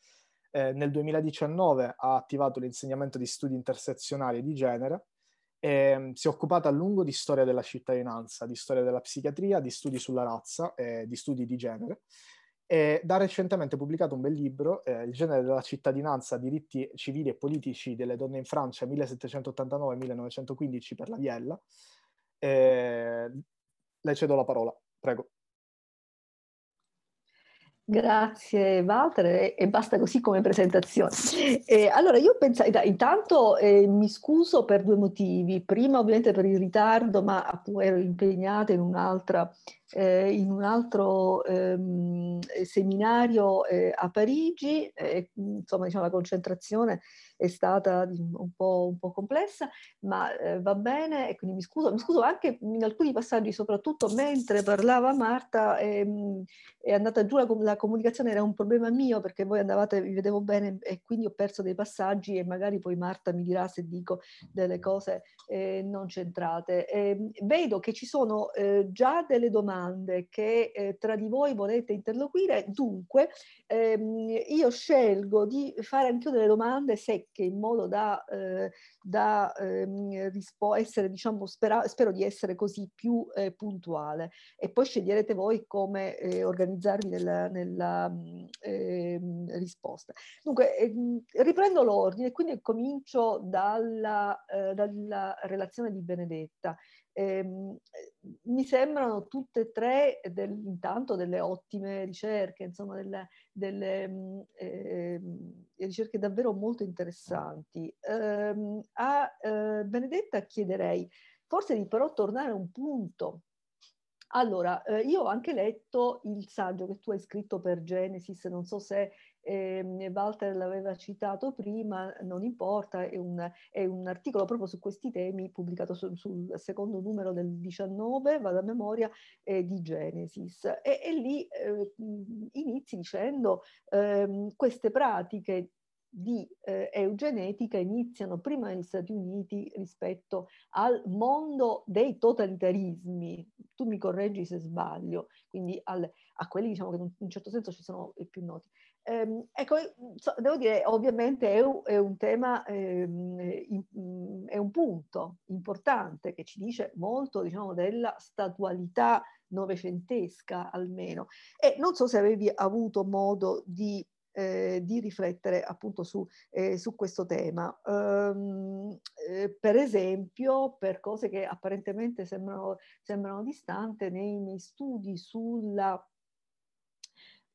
Eh, nel 2019 ha attivato l'insegnamento di studi intersezionali di genere e mm, si è occupata a lungo di storia della cittadinanza, di storia della psichiatria, di studi sulla razza e di studi di genere ed ha recentemente pubblicato un bel libro, eh, Il genere della cittadinanza, diritti civili e politici delle donne in Francia 1789-1915 per la Viella. Eh, le cedo la parola, prego. Grazie Walter e basta così come presentazione. Eh, allora io pensavo, intanto eh, mi scuso per due motivi, prima ovviamente per il ritardo ma ero impegnata in, eh, in un altro ehm, seminario eh, a Parigi, eh, insomma diciamo la concentrazione è stata mm, un po', un po complessa, ma eh, va bene e quindi mi scuso, mi scuso anche in alcuni passaggi, soprattutto mentre parlava Marta ehm, è andata giù la, la, comunicazione, era un problema mio perché voi andavate, vi vedevo bene e quindi ho perso dei passaggi e magari poi Marta mi dirà se dico delle cose eh, non centrate. Eh, vedo che ci sono eh, già delle domande che eh, tra di voi volete interloquire, dunque ehm, io scelgo di fare anche io delle domande secche fresche in modo da, eh, da ehm, rispo- essere, diciamo, spera- spero di essere così più eh, puntuale. E poi sceglierete voi come eh, organizzarvi nella, nella mm, ehm, risposta. Dunque, ehm, riprendo l'ordine, quindi comincio dalla, eh, dalla relazione di Benedetta. Eh, mi sembrano tutte e tre del, intanto delle ottime ricerche, insomma delle, delle mm, ehm, eh, ricerche davvero molto interessanti. Eh, a eh, Benedetta chiederei forse di però tornare a un punto. Allora, eh, io ho anche letto il saggio che tu hai scritto per Genesis, non so se eh, Walter l'aveva citato prima, non importa, è un, è un, articolo proprio su questi temi pubblicato su, sul secondo numero del 19, vado a memoria, eh, di Genesis. E, e lì eh, inizi dicendo ehm, queste pratiche di eh, eugenetica iniziano prima negli Stati Uniti rispetto al mondo dei totalitarismi, tu mi correggi se sbaglio, quindi al, a quelli diciamo che in un certo senso ci sono i più noti. Eh, ecco, devo dire, ovviamente è un, è un tema, ehm, mm, è un punto importante che ci dice molto diciamo, della statualità novecentesca almeno. E non so se avevi avuto modo di, eh, di riflettere appunto su, eh, su questo tema. Um, per esempio, per cose che apparentemente sembrano, sembrano distante, nei miei studi sulla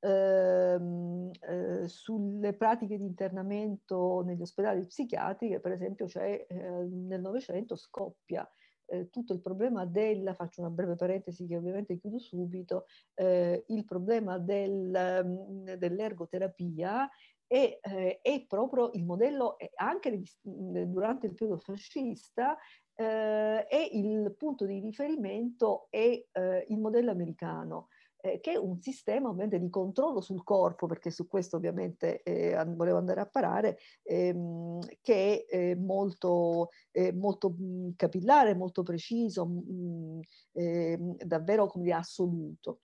ehm, eh, sulle pratiche di internamento negli ospedali psichiatriche, per esempio, cioè, eh, nel Novecento scoppia eh, tutto il problema della, faccio una breve parentesi che ovviamente chiudo subito, eh, il problema del, mm, dell'ergoterapia e, eh, è proprio il modello, anche mm, durante il periodo fascista, eh, è il punto di riferimento è eh, il modello americano eh, che un sistema ovviamente di controllo sul corpo, perché su questo ovviamente eh, volevo andare a parare, ehm, che è eh, molto, eh, molto mm, capillare, molto preciso, mh, mm, mm, ehm, davvero come dire, assoluto.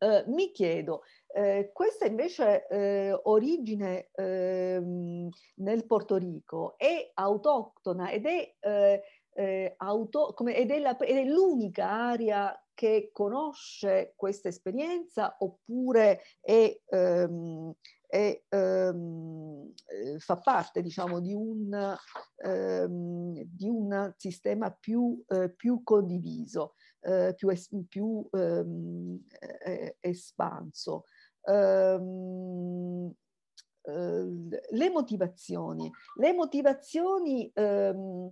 Eh, mi chiedo, eh, questa invece eh, origine eh, nel Porto Rico è autoctona ed è, eh, auto, come, ed è, la, ed è l'unica area che conosce questa esperienza oppure è, ehm, è, ehm, eh, fa parte diciamo, di, un, ehm, di un sistema più, eh, più condiviso, eh, più, es più ehm, eh, eh, espanso. Ehm, le motivazioni, le motivazioni ehm,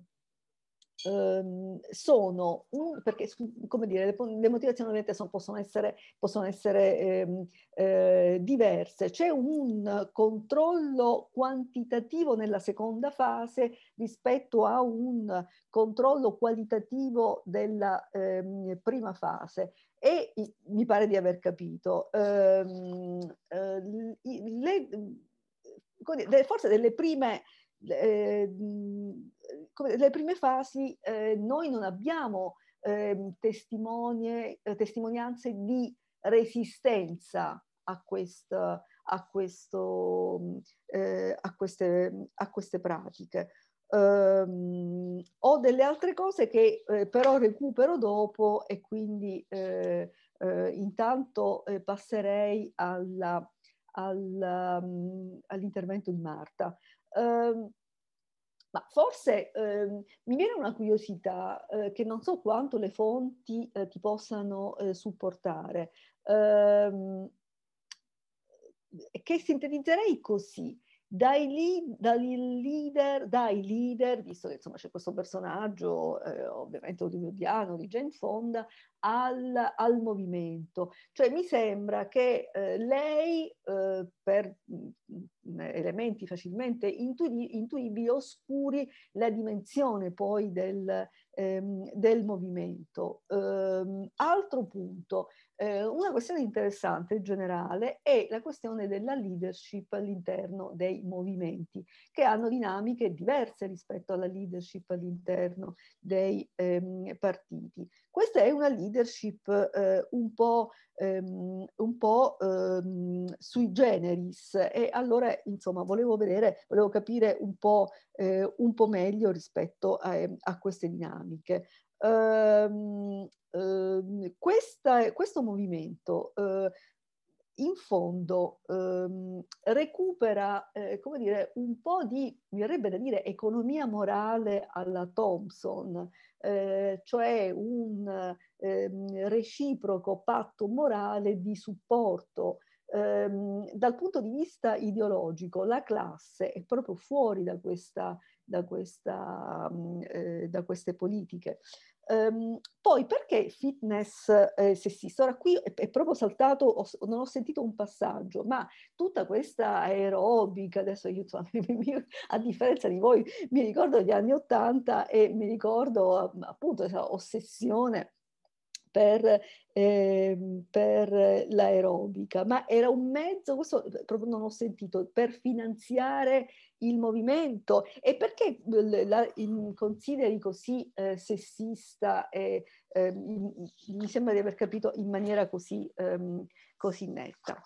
ehm, sono, un, perché come dire, le, le motivazioni ovviamente sono, possono essere, possono essere ehm, eh, diverse, c'è un controllo quantitativo nella seconda fase rispetto a un controllo qualitativo della ehm, prima fase e mi pare di aver capito. Ehm, eh, le, forse delle prime eh, le prime fasi eh, noi non abbiamo ehm, eh, testimonianze di resistenza a, questa, a, questo, eh, a, queste, a queste pratiche. Um, ho delle altre cose che eh, però recupero dopo e quindi eh, eh, intanto eh, passerei all'intervento all, um, all di Marta. Ehm, ma forse ehm, mi viene una curiosità eh, che non so quanto le fonti eh, ti possano eh, supportare, ehm, che sintetizzerei così. Dai, dai, leader, dai leader, visto che insomma, c'è questo personaggio eh, ovviamente hollywoodiano di Jane Fonda, al, al, movimento. Cioè mi sembra che eh, lei eh, per mh, mm, mm, elementi facilmente intuibili, intuibili oscuri la dimensione poi del, ehm, del movimento. Ehm, altro punto, eh, una questione interessante e generale è la questione della leadership all'interno dei movimenti, che hanno dinamiche diverse rispetto alla leadership all'interno dei ehm, partiti. Questa è una leadership eh, un po', ehm, un po' ehm, sui generis e allora insomma volevo vedere, volevo capire un po', eh, un po meglio rispetto a, a queste dinamiche ehm, ehm, questa, questo movimento eh, in fondo ehm, recupera, eh, come dire, un po' di, mi verrebbe da dire, economia morale alla Thompson, eh, cioè un ehm, reciproco patto morale di supporto. Ehm, dal punto di vista ideologico, la classe è proprio fuori da questa da, questa, mm, eh, da queste politiche. Um, poi perché fitness eh, sessista? Ora qui è, è proprio saltato, ho, non ho sentito un passaggio, ma tutta questa aerobica, adesso io <laughs> a differenza di voi mi ricordo gli anni Ottanta e mi ricordo mm, appunto questa ossessione per, eh, per l'aerobica, ma era un mezzo, questo proprio non ho sentito, per finanziare il movimento. E perché la, in, consideri così eh, sessista e eh, in, mi sembra di aver capito in maniera così, ehm, così netta?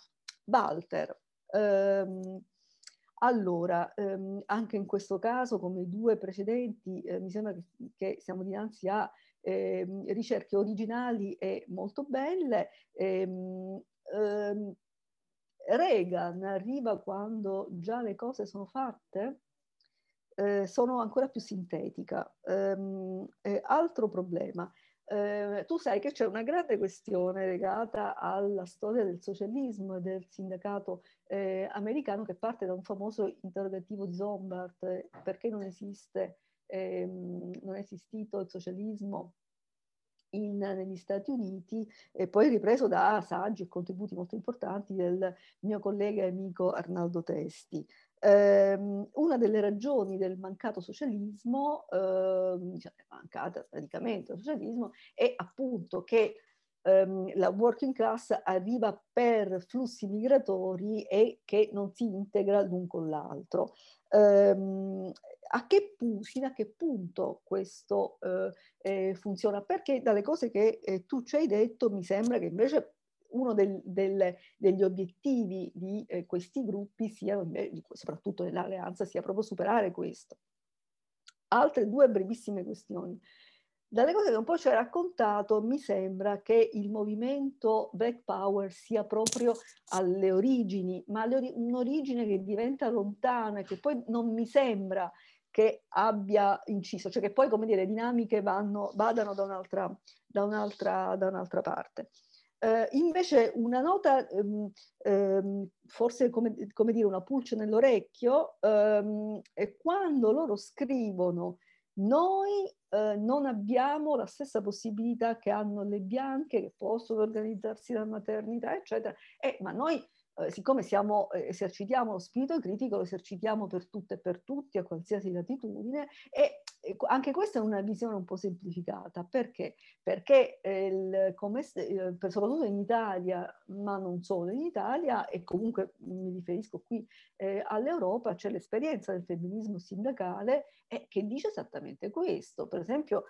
Walter, ehm, allora, ehm, anche in questo caso, come i due precedenti, eh, mi sembra che, che siamo dinanzi a eh, ricerche originali e molto belle. Ehm, ehm, Reagan arriva quando già le cose sono fatte, eh, sono ancora più sintetica. Ehm, eh, altro problema, eh, tu sai che c'è una grande questione legata alla storia del socialismo e del sindacato eh, americano che parte da un famoso interrogativo di Sombart, eh, perché non esiste ehm, non è esistito il socialismo in, negli Stati Uniti e poi ripreso da saggi e contributi molto importanti del mio collega e amico Arnaldo Testi. Ehm, una delle ragioni del mancato socialismo, ehm, diciamo, mancata praticamente il socialismo, è appunto che ehm, la working class arriva per flussi migratori e che non si integra l'un con l'altro. Ehm, a che, fino a che punto questo eh, eh, funziona, perché dalle cose che eh, tu ci hai detto mi sembra che invece uno del, del, degli obiettivi di eh, questi gruppi, sia, soprattutto nell'alleanza, sia proprio superare questo. Altre due brevissime questioni. Dalle cose che un po' ci hai raccontato, mi sembra che il movimento Black Power sia proprio alle origini, ma ori- un'origine che diventa lontana, e che poi non mi sembra che abbia inciso, cioè che poi, come dire, le dinamiche vanno, vadano da un'altra, da un'altra, da un'altra parte. Eh, invece una nota, ehm, ehm, forse come, come, dire una pulce nell'orecchio, ehm, è quando loro scrivono noi eh, non abbiamo la stessa possibilità che hanno le bianche che possono organizzarsi la maternità, eccetera, eh, ma noi eh, siccome siamo, eh, esercitiamo lo spirito critico, lo esercitiamo per tutte e per tutti, a qualsiasi latitudine, e anche questa è una visione un po' semplificata, perché? Perché eh, il, come, soprattutto in Italia, ma non solo in Italia, e comunque mi riferisco qui eh, all'Europa, c'è l'esperienza del femminismo sindacale eh, che dice esattamente questo. Per esempio,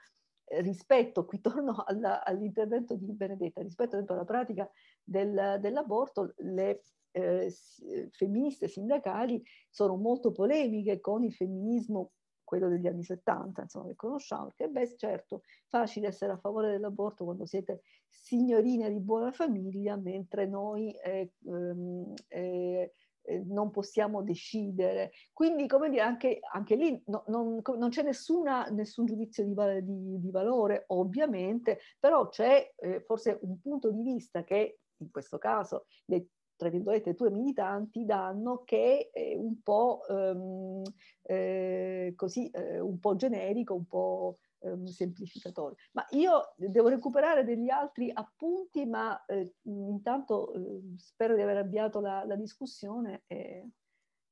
rispetto, qui torno all'intervento di Benedetta, rispetto alla pratica del, dell'aborto, le eh, eh, femministe sindacali sono molto polemiche con il femminismo quello degli anni 70, insomma, che conosciamo, perché beh, certo, facile essere a favore dell'aborto quando siete signorine di buona famiglia, mentre noi eh, ehm, eh, eh, non possiamo decidere. Quindi, come dire, anche, anche lì no, non, non c'è nessuna, nessun giudizio di, di, di, valore, ovviamente, però c'è eh, forse un punto di vista che in questo caso le tra virgolette, tue militanti danno che è un po' ehm, eh, così, eh, un po' generico, un po' ehm, semplificatore. Ma io devo recuperare degli altri appunti, ma eh, intanto eh, spero di aver avviato la, la discussione e,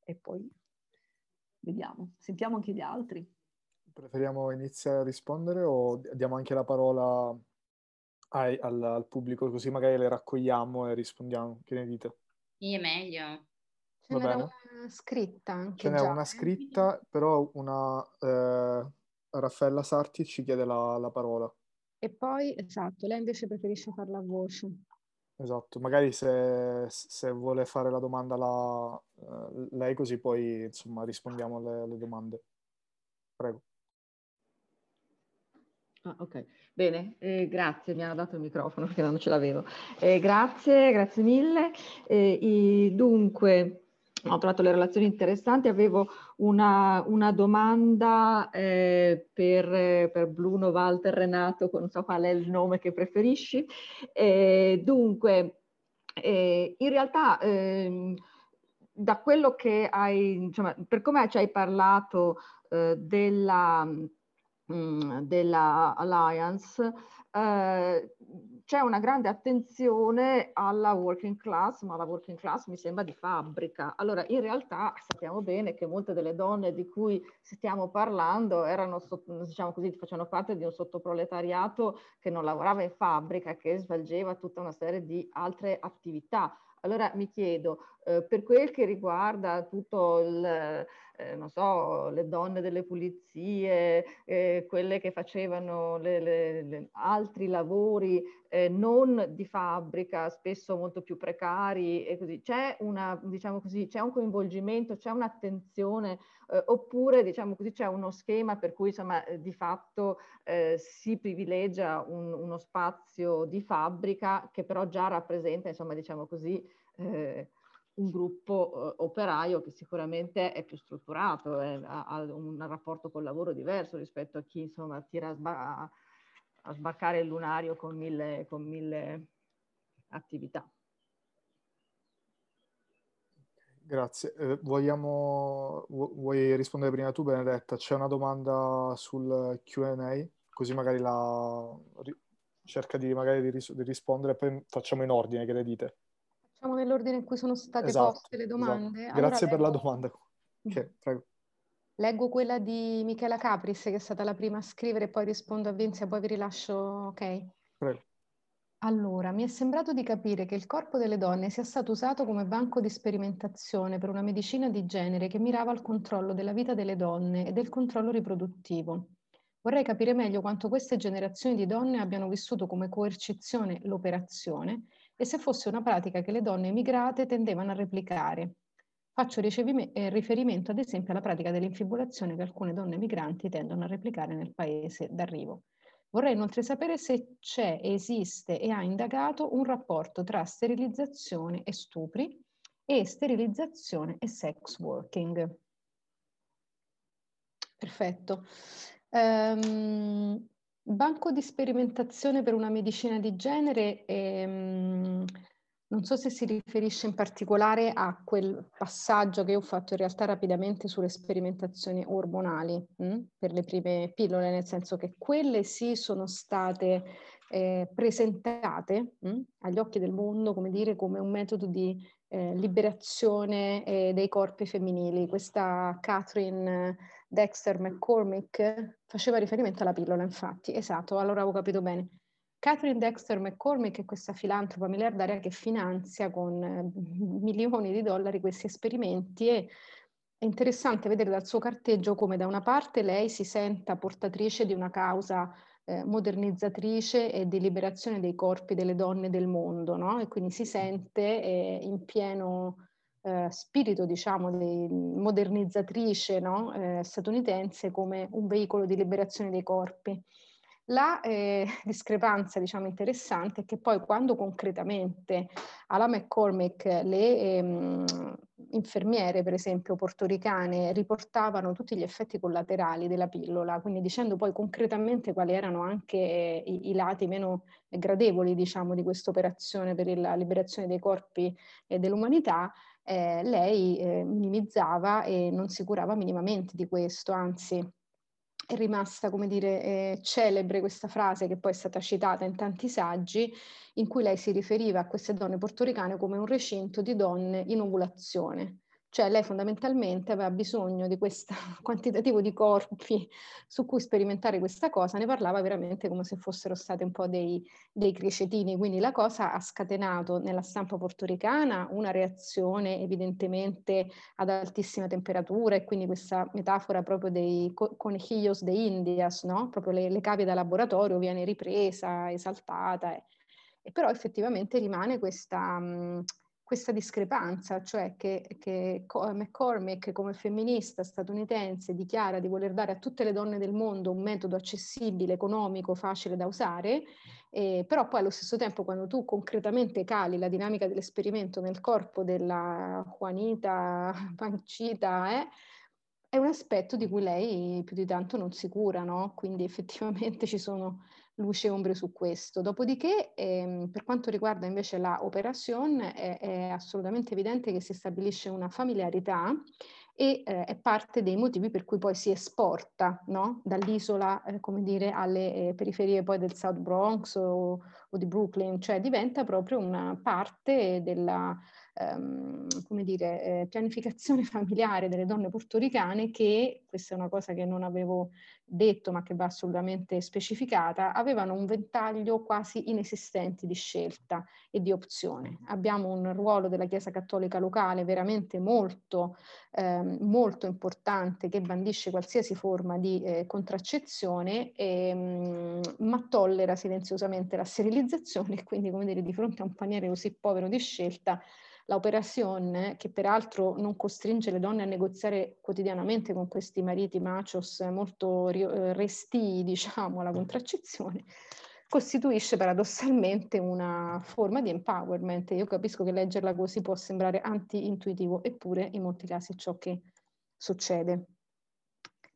e poi vediamo, sentiamo anche gli altri. Preferiamo iniziare a rispondere o diamo anche la parola ai, al, al, pubblico, così magari le raccogliamo e rispondiamo. Che ne dite? Sì, meglio. Ce n'è una scritta anche. Ce n'è una eh. scritta, però una eh, Raffaella Sarti ci chiede la, la parola. E poi, esatto, lei invece preferisce farla a voce. Esatto, magari se, se, vuole fare la domanda la, eh, lei così poi insomma rispondiamo alle, alle domande. Prego. Ah, ok. Bene, eh, grazie, mi hanno dato il microfono perché non ce l'avevo. Eh, grazie, grazie mille. Eh, dunque, ho trovato le relazioni interessanti, avevo una, una domanda eh, per, per, Bruno, Walter, Renato, non so qual è il nome che preferisci. Eh, dunque, eh, in realtà... Ehm, da quello che hai, insomma, per come ci hai parlato della Mm, della Alliance, eh, c'è una grande attenzione alla working class, ma la working class mi sembra di fabbrica. Allora, in realtà sappiamo bene che molte delle donne di cui stiamo parlando erano, diciamo così, facevano parte di un sottoproletariato che non lavorava in fabbrica, che svolgeva tutta una serie di altre attività. Allora mi chiedo, eh, per quel che riguarda tutto il, eh, non so, le donne delle pulizie, eh, quelle che facevano le, le, le altri lavori eh, non di fabbrica, spesso molto più precari e così, c'è una, diciamo così, c'è un coinvolgimento, c'è un'attenzione, eh, oppure diciamo così c'è uno schema per cui insomma di fatto si privilegia un, uno spazio di fabbrica che però già rappresenta, insomma diciamo così, eh, un gruppo eh, operaio che sicuramente è più strutturato, è, eh, ha, ha, un rapporto col lavoro diverso rispetto a chi insomma tira a, sba- a sbarcare il lunario con mille, con mille attività. Grazie. Eh, vogliamo, vuoi rispondere prima tu Benedetta? C'è una domanda sul Q&A? Così magari la... Ri- cerca di, magari di, ris- di rispondere poi facciamo in ordine, che le dite? Facciamo nell'ordine in cui sono state esatto, poste le esatto. domande. Esatto. Grazie allora, per leggo... la domanda. Okay, leggo quella di Michela Capris, che è stata la prima a scrivere, poi rispondo a Vinzia, poi vi rilascio. Ok. Prego. Allora, mi è sembrato di capire che il corpo delle donne sia stato usato come banco di sperimentazione per una medicina di genere che mirava al controllo della vita delle donne e del controllo riproduttivo. Vorrei capire meglio quanto queste generazioni di donne abbiano vissuto come coercizione l'operazione e se fosse una pratica che le donne immigrate tendevano a replicare. Faccio eh, riferimento ad esempio alla pratica dell'infibulazione che alcune donne migranti tendono a replicare nel paese d'arrivo. Vorrei inoltre sapere se c'è, esiste e ha indagato un rapporto tra sterilizzazione e stupri e sterilizzazione e sex working. Perfetto. Um, Banco di sperimentazione per una medicina di genere, ehm, non so se si riferisce in particolare a quel passaggio che ho fatto in realtà rapidamente sulle sperimentazioni ormonali mh, mm, per le prime pillole, nel senso che quelle sì sono state eh, presentate mh, mm, agli occhi del mondo, come dire, come un metodo di eh, liberazione eh, dei corpi femminili. Questa Catherine Dexter mm. McCormick faceva riferimento alla pillola, infatti, esatto, allora avevo capito bene. Catherine Dexter McCormick è questa filantropa miliardaria che finanzia con eh, milioni di dollari questi esperimenti e è interessante vedere dal suo carteggio come da una parte lei si senta portatrice di una causa eh, modernizzatrice e di liberazione dei corpi delle donne del mondo, no? E quindi si sente eh, in pieno eh, spirito, diciamo, di modernizzatrice no? eh, statunitense come un veicolo di liberazione dei corpi. La eh, discrepanza diciamo, interessante è che poi quando concretamente alla McCormick le ehm, infermiere, per esempio portoricane, riportavano tutti gli effetti collaterali della pillola, quindi dicendo poi concretamente quali erano anche eh, i, i, lati meno gradevoli diciamo, di questa operazione per la liberazione dei corpi e dell'umanità, eh, lei eh, minimizzava e non si curava minimamente di questo, anzi è rimasta, come dire, eh, celebre questa frase che poi è stata citata in tanti saggi, in cui lei si riferiva a queste donne portoricane come un recinto di donne in ovulazione. Cioè lei fondamentalmente aveva bisogno di questo <laughs> quantitativo di corpi su cui sperimentare questa cosa, ne parlava veramente come se fossero state un po' dei, dei crescetini, quindi la cosa ha scatenato nella stampa portoricana una reazione evidentemente ad altissima temperatura e quindi questa metafora proprio dei conejillos de Indias, no? proprio le, le cavie da laboratorio viene ripresa, esaltata, e, e però effettivamente rimane questa... Mh, questa discrepanza, cioè che, che McCormick come femminista statunitense dichiara di voler dare a tutte le donne del mondo un metodo accessibile, economico, facile da usare, eh, però poi allo stesso tempo quando tu concretamente cali la dinamica dell'esperimento nel corpo della Juanita, Pancita, eh, è un aspetto di cui lei più di tanto non si cura, no? Quindi effettivamente ci sono luce e ombre su questo. Dopodiché, ehm, per quanto riguarda invece la operazione, è, è, assolutamente evidente che si stabilisce una familiarità e eh, è parte dei motivi per cui poi si esporta no? dall'isola, eh, come dire, alle eh, periferie poi del South Bronx o, o, di Brooklyn, cioè diventa proprio una parte della ehm, come dire, eh, pianificazione <laughs> familiare delle donne portoricane che, questa è una cosa che non avevo detto ma che va assolutamente specificata, avevano un ventaglio quasi inesistente di scelta e di opzione. Mm. Abbiamo un ruolo della Chiesa Cattolica locale veramente molto, ehm, molto importante che bandisce qualsiasi forma di eh, contraccezione ehm, ma tollera silenziosamente la sterilizzazione e quindi come dire di fronte a un paniere così povero di scelta L'operazione, che peraltro non costringe le donne a negoziare quotidianamente con questi mariti macios molto eh, resti, <laughs> diciamo, alla contraccezione, costituisce paradossalmente una forma di empowerment. Io capisco che leggerla così può sembrare anti-intuitivo, eppure in molti casi è ciò che succede.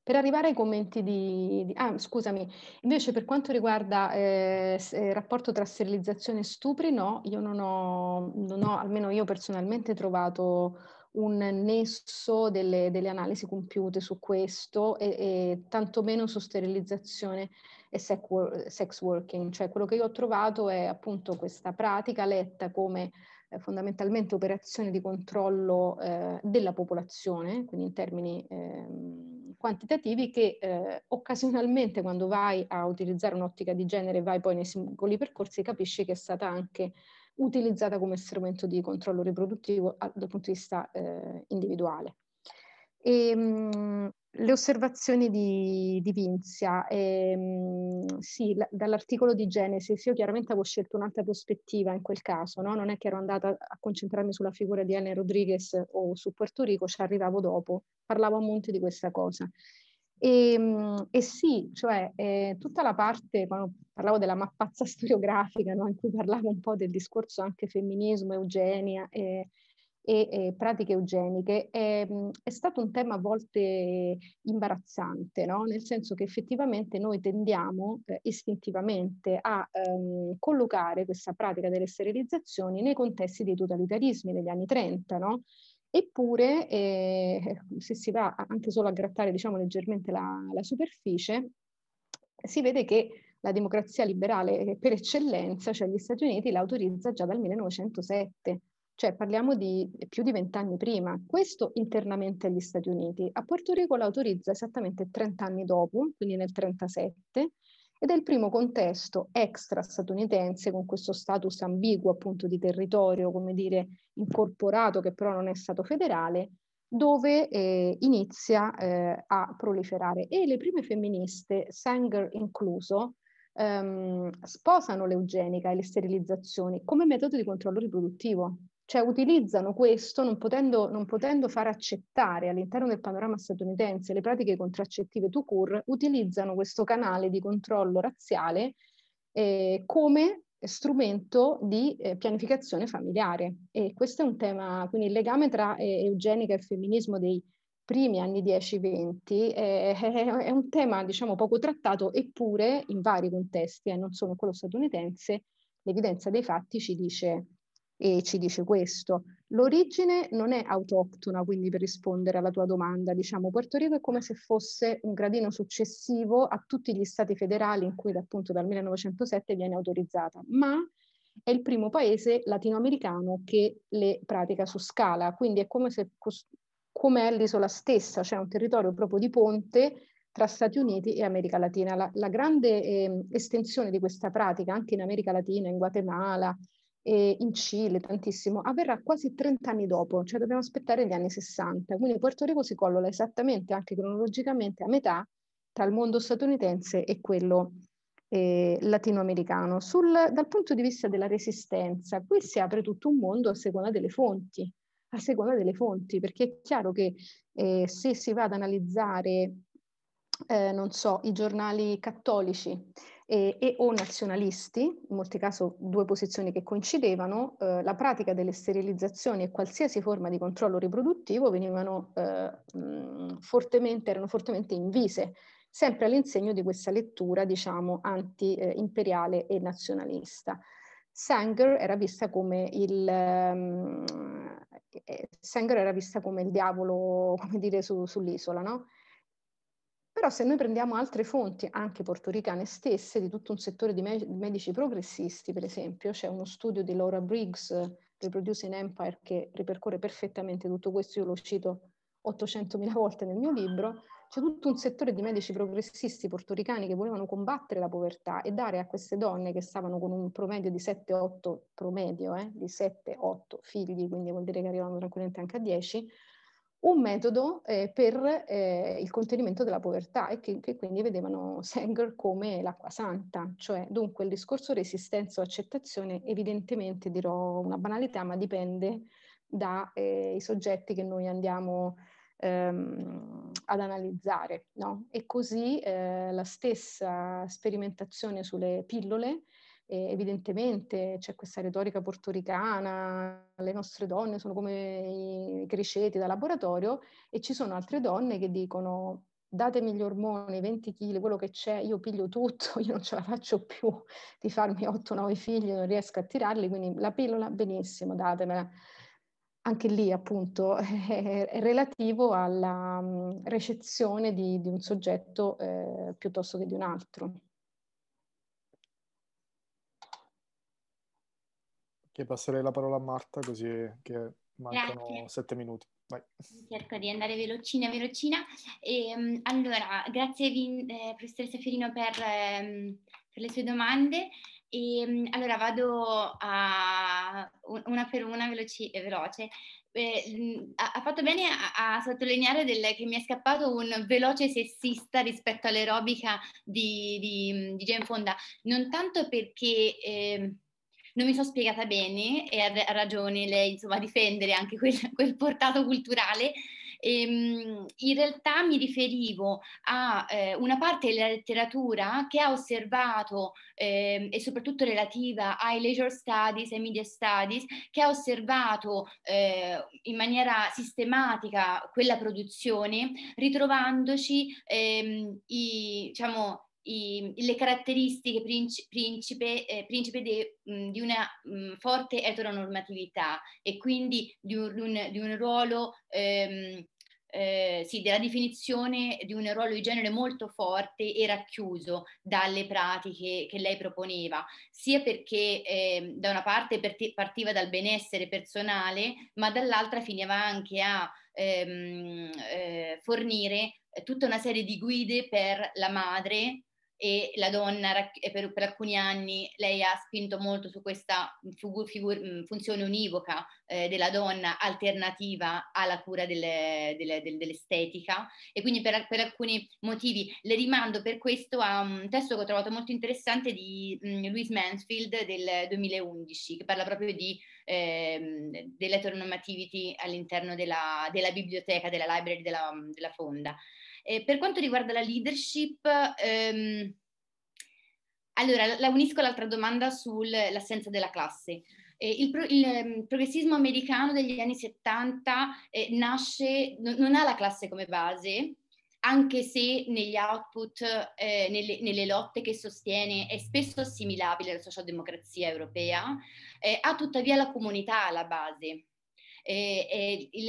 Per arrivare ai commenti di, di... Ah, scusami, invece per quanto riguarda eh, il eh, rapporto tra sterilizzazione e stupri, no, io non ho, non ho almeno io personalmente, trovato un nesso delle, delle analisi compiute su questo e, e tantomeno su sterilizzazione e sex working. Cioè quello che io ho trovato è appunto questa pratica letta come eh, fondamentalmente operazioni di controllo eh, della popolazione, quindi in termini ehm, quantitativi, che eh, occasionalmente quando vai a utilizzare un'ottica di genere, vai poi nei singoli percorsi, capisci che è stata anche utilizzata come strumento di controllo riproduttivo dal punto di vista eh, individuale. E, ehm, mh, le osservazioni di, di Vinzia, ehm, sì, la, dall'articolo di Genesis, io chiaramente avevo scelto un'altra prospettiva in quel caso, no? non è che ero andata a concentrarmi sulla figura di Ellen Rodriguez o su Puerto Rico, ci arrivavo dopo, parlavo a monte di questa cosa. E, ehm, e sì, cioè eh, tutta la parte, quando parlavo della mappazza storiografica, no? in cui parlavo un po' del discorso anche femminismo, eugenia, eh, e eh, pratiche eugeniche è, ehm, è, stato un tema a volte imbarazzante, no? nel senso che effettivamente noi tendiamo eh, istintivamente a ehm, collocare questa pratica delle sterilizzazioni nei contesti dei totalitarismi degli anni 30, no? Eppure, eh, se si va anche solo a grattare diciamo, leggermente la, la superficie, si vede che la democrazia liberale eh, per eccellenza, cioè gli Stati Uniti, la autorizza già dal 1907 cioè parliamo di più di vent'anni prima. Questo internamente agli Stati Uniti. A Porto Rico l'autorizza esattamente 30 anni dopo, quindi nel 1937, ed è il primo contesto extra statunitense con questo status ambiguo appunto di territorio, come dire, incorporato che però non è stato federale, dove eh, inizia eh, a proliferare. E le prime femministe, Sanger incluso, ehm, sposano l'eugenica e le sterilizzazioni come metodo di controllo riproduttivo cioè utilizzano questo non potendo, non potendo, far accettare all'interno del panorama statunitense le pratiche contraccettive to cure, utilizzano questo canale di controllo razziale eh, come strumento di eh, pianificazione familiare. E questo è un tema, quindi il legame tra eh, eugenica e femminismo dei primi anni 10-20 eh, <laughs> è un tema diciamo poco trattato eppure in vari contesti, e eh, non solo quello statunitense, l'evidenza dei fatti ci dice e ci dice questo. L'origine non è autoctona, quindi per rispondere alla tua domanda, diciamo, Puerto Rico è come se fosse un gradino successivo a tutti gli stati federali in cui appunto dal 1907 viene autorizzata, ma è il primo paese latinoamericano che le pratica su scala, quindi è come se come è l'isola stessa, cioè un territorio proprio di ponte tra Stati Uniti e America Latina. La, la grande eh, estensione di questa pratica anche in America Latina, in Guatemala, e in Cile tantissimo, avverrà quasi 30 anni dopo, cioè dobbiamo aspettare gli anni 60. Quindi Puerto Rico si collola esattamente, anche cronologicamente, a metà tra il mondo statunitense e quello eh, latinoamericano. Sul, dal punto di vista della resistenza, qui si apre tutto un mondo a seconda delle fonti, a seconda delle fonti, perché è chiaro che eh, se si va ad analizzare, eh, non so, i giornali cattolici, e, e, o nazionalisti, in molti casi due posizioni che coincidevano, eh, la pratica delle sterilizzazioni e qualsiasi forma di controllo riproduttivo venivano eh, mh, fortemente, erano fortemente invise, sempre all'insegno di questa lettura, diciamo, anti-imperiale eh, e nazionalista. Sanger era vista come il, um, Sanger era vista come il diavolo, come dire, su, sull'isola, no? Però se noi prendiamo altre fonti, anche portoricane stesse, di tutto un settore di, me- medici progressisti, per esempio, c'è uno studio di Laura Briggs, Reproducing Empire, che ripercorre perfettamente tutto questo, io lo cito 800.000 volte nel mio libro, c'è tutto un settore di medici progressisti portoricani che volevano combattere la povertà e dare a queste donne che stavano con un promedio di 7-8, promedio, eh, di 7-8 figli, quindi vuol dire che arrivavano tranquillamente anche a 10, un metodo eh, per eh, il contenimento della povertà e che, che, quindi vedevano <laughs> Sanger come l'acqua santa, cioè dunque il discorso resistenza o accettazione evidentemente dirò una banalità ma dipende dai eh, soggetti che noi andiamo ehm, ad analizzare no? e così eh, la stessa sperimentazione sulle pillole e evidentemente c'è questa retorica portoricana, le nostre donne sono come i cresceti da laboratorio e ci sono altre donne che dicono datemi gli ormoni, 20 kg, quello che c'è, io piglio tutto, <laughs> io non ce la faccio più di farmi 8-9 figli, non riesco a tirarli, quindi la pillola benissimo, datemela. Anche lì appunto <laughs> è relativo alla recezione di, di un soggetto eh, piuttosto che di un altro. che passerei la parola a Marta così che mancano grazie. sette minuti. Vai. Cerco di andare velocina, velocina. E, ehm, allora, grazie Vin, eh, professoressa Fiorino per, ehm, per le sue domande. E, ehm, allora vado a una per una veloci, eh, veloce. Eh, ha fatto bene a, a sottolineare del, che mi è scappato un veloce sessista rispetto all'aerobica di, di, di Gen Fonda, non tanto perché eh, non mi sono spiegata bene e ha ragione lei insomma, a difendere anche quel, <laughs> quel portato culturale. Ehm, in realtà mi riferivo a eh, una parte della letteratura che ha osservato ehm, e soprattutto relativa ai leisure studies e media studies, che ha osservato eh, in maniera sistematica quella produzione, ritrovandoci ehm, i, diciamo, i, le caratteristiche principe, eh, principe de, mh, di una mh, forte eteronormatività e quindi di un, di un, di un ruolo, ehm, eh, sì, della definizione di un ruolo di genere molto forte e racchiuso dalle pratiche che lei proponeva, sia perché eh, da una parte partiva dal benessere personale, ma dall'altra finiva anche a ehm, eh, fornire eh, tutta una serie di guide per la madre e la donna per, per, alcuni anni lei ha spinto molto su questa figu, figu, mm, funzione univoca eh, della donna alternativa alla cura delle, delle, delle, dell'estetica e quindi per, per, alcuni motivi le rimando per questo a un testo che ho trovato molto interessante di mh, mm, Louise Mansfield del 2011 che parla proprio di eh, dell'eteronormativity all'interno della, della, biblioteca, della library della, della fonda. Eh, per quanto riguarda la leadership, ehm, allora la unisco all'altra domanda sull'assenza della classe. Eh, il, pro, il ehm, progressismo americano degli anni 70 eh, nasce, no, non ha la classe come base, anche se negli output, eh, nelle, nelle, lotte che sostiene, è spesso assimilabile alla socialdemocrazia europea, eh, ha tuttavia la comunità alla base. E, e il,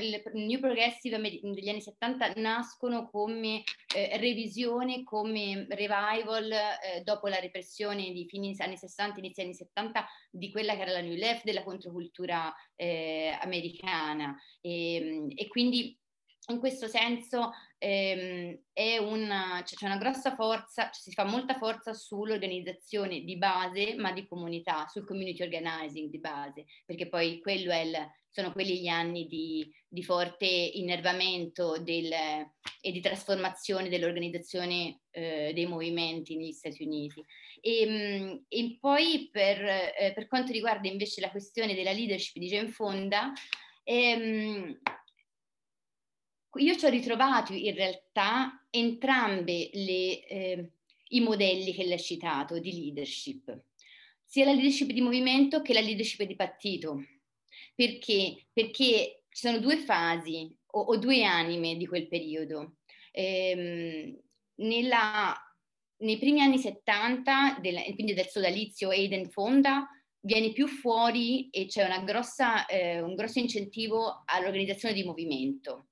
il, New Progressive degli anni 70 nascono come eh, revisione, come revival eh, dopo la repressione di fine anni 60, inizio anni 70 di quella che era la New Left, della controcultura eh, americana. E, ehm, e quindi in questo senso ehm, una, cioè, c'è una grossa forza, cioè, si fa molta forza sull'organizzazione di base, ma di comunità, sul community organizing di base, perché poi quello è il, sono quelli gli anni di, di forte innervamento del, e di trasformazione dell'organizzazione eh, dei movimenti negli Stati Uniti. E, ehm, e poi per, eh, per, quanto riguarda invece la questione della leadership di Gen Fonda, ehm, io ci ho ritrovato in realtà entrambi eh, i modelli che lei ha citato di leadership, sia la leadership di movimento che la leadership di partito. Perché? Perché ci sono due fasi o, o due anime di quel periodo. Eh, nella, nei primi anni 70, del, quindi del sodalizio Aiden Fonda, viene più fuori e c'è grossa, eh, un grosso incentivo all'organizzazione di movimento.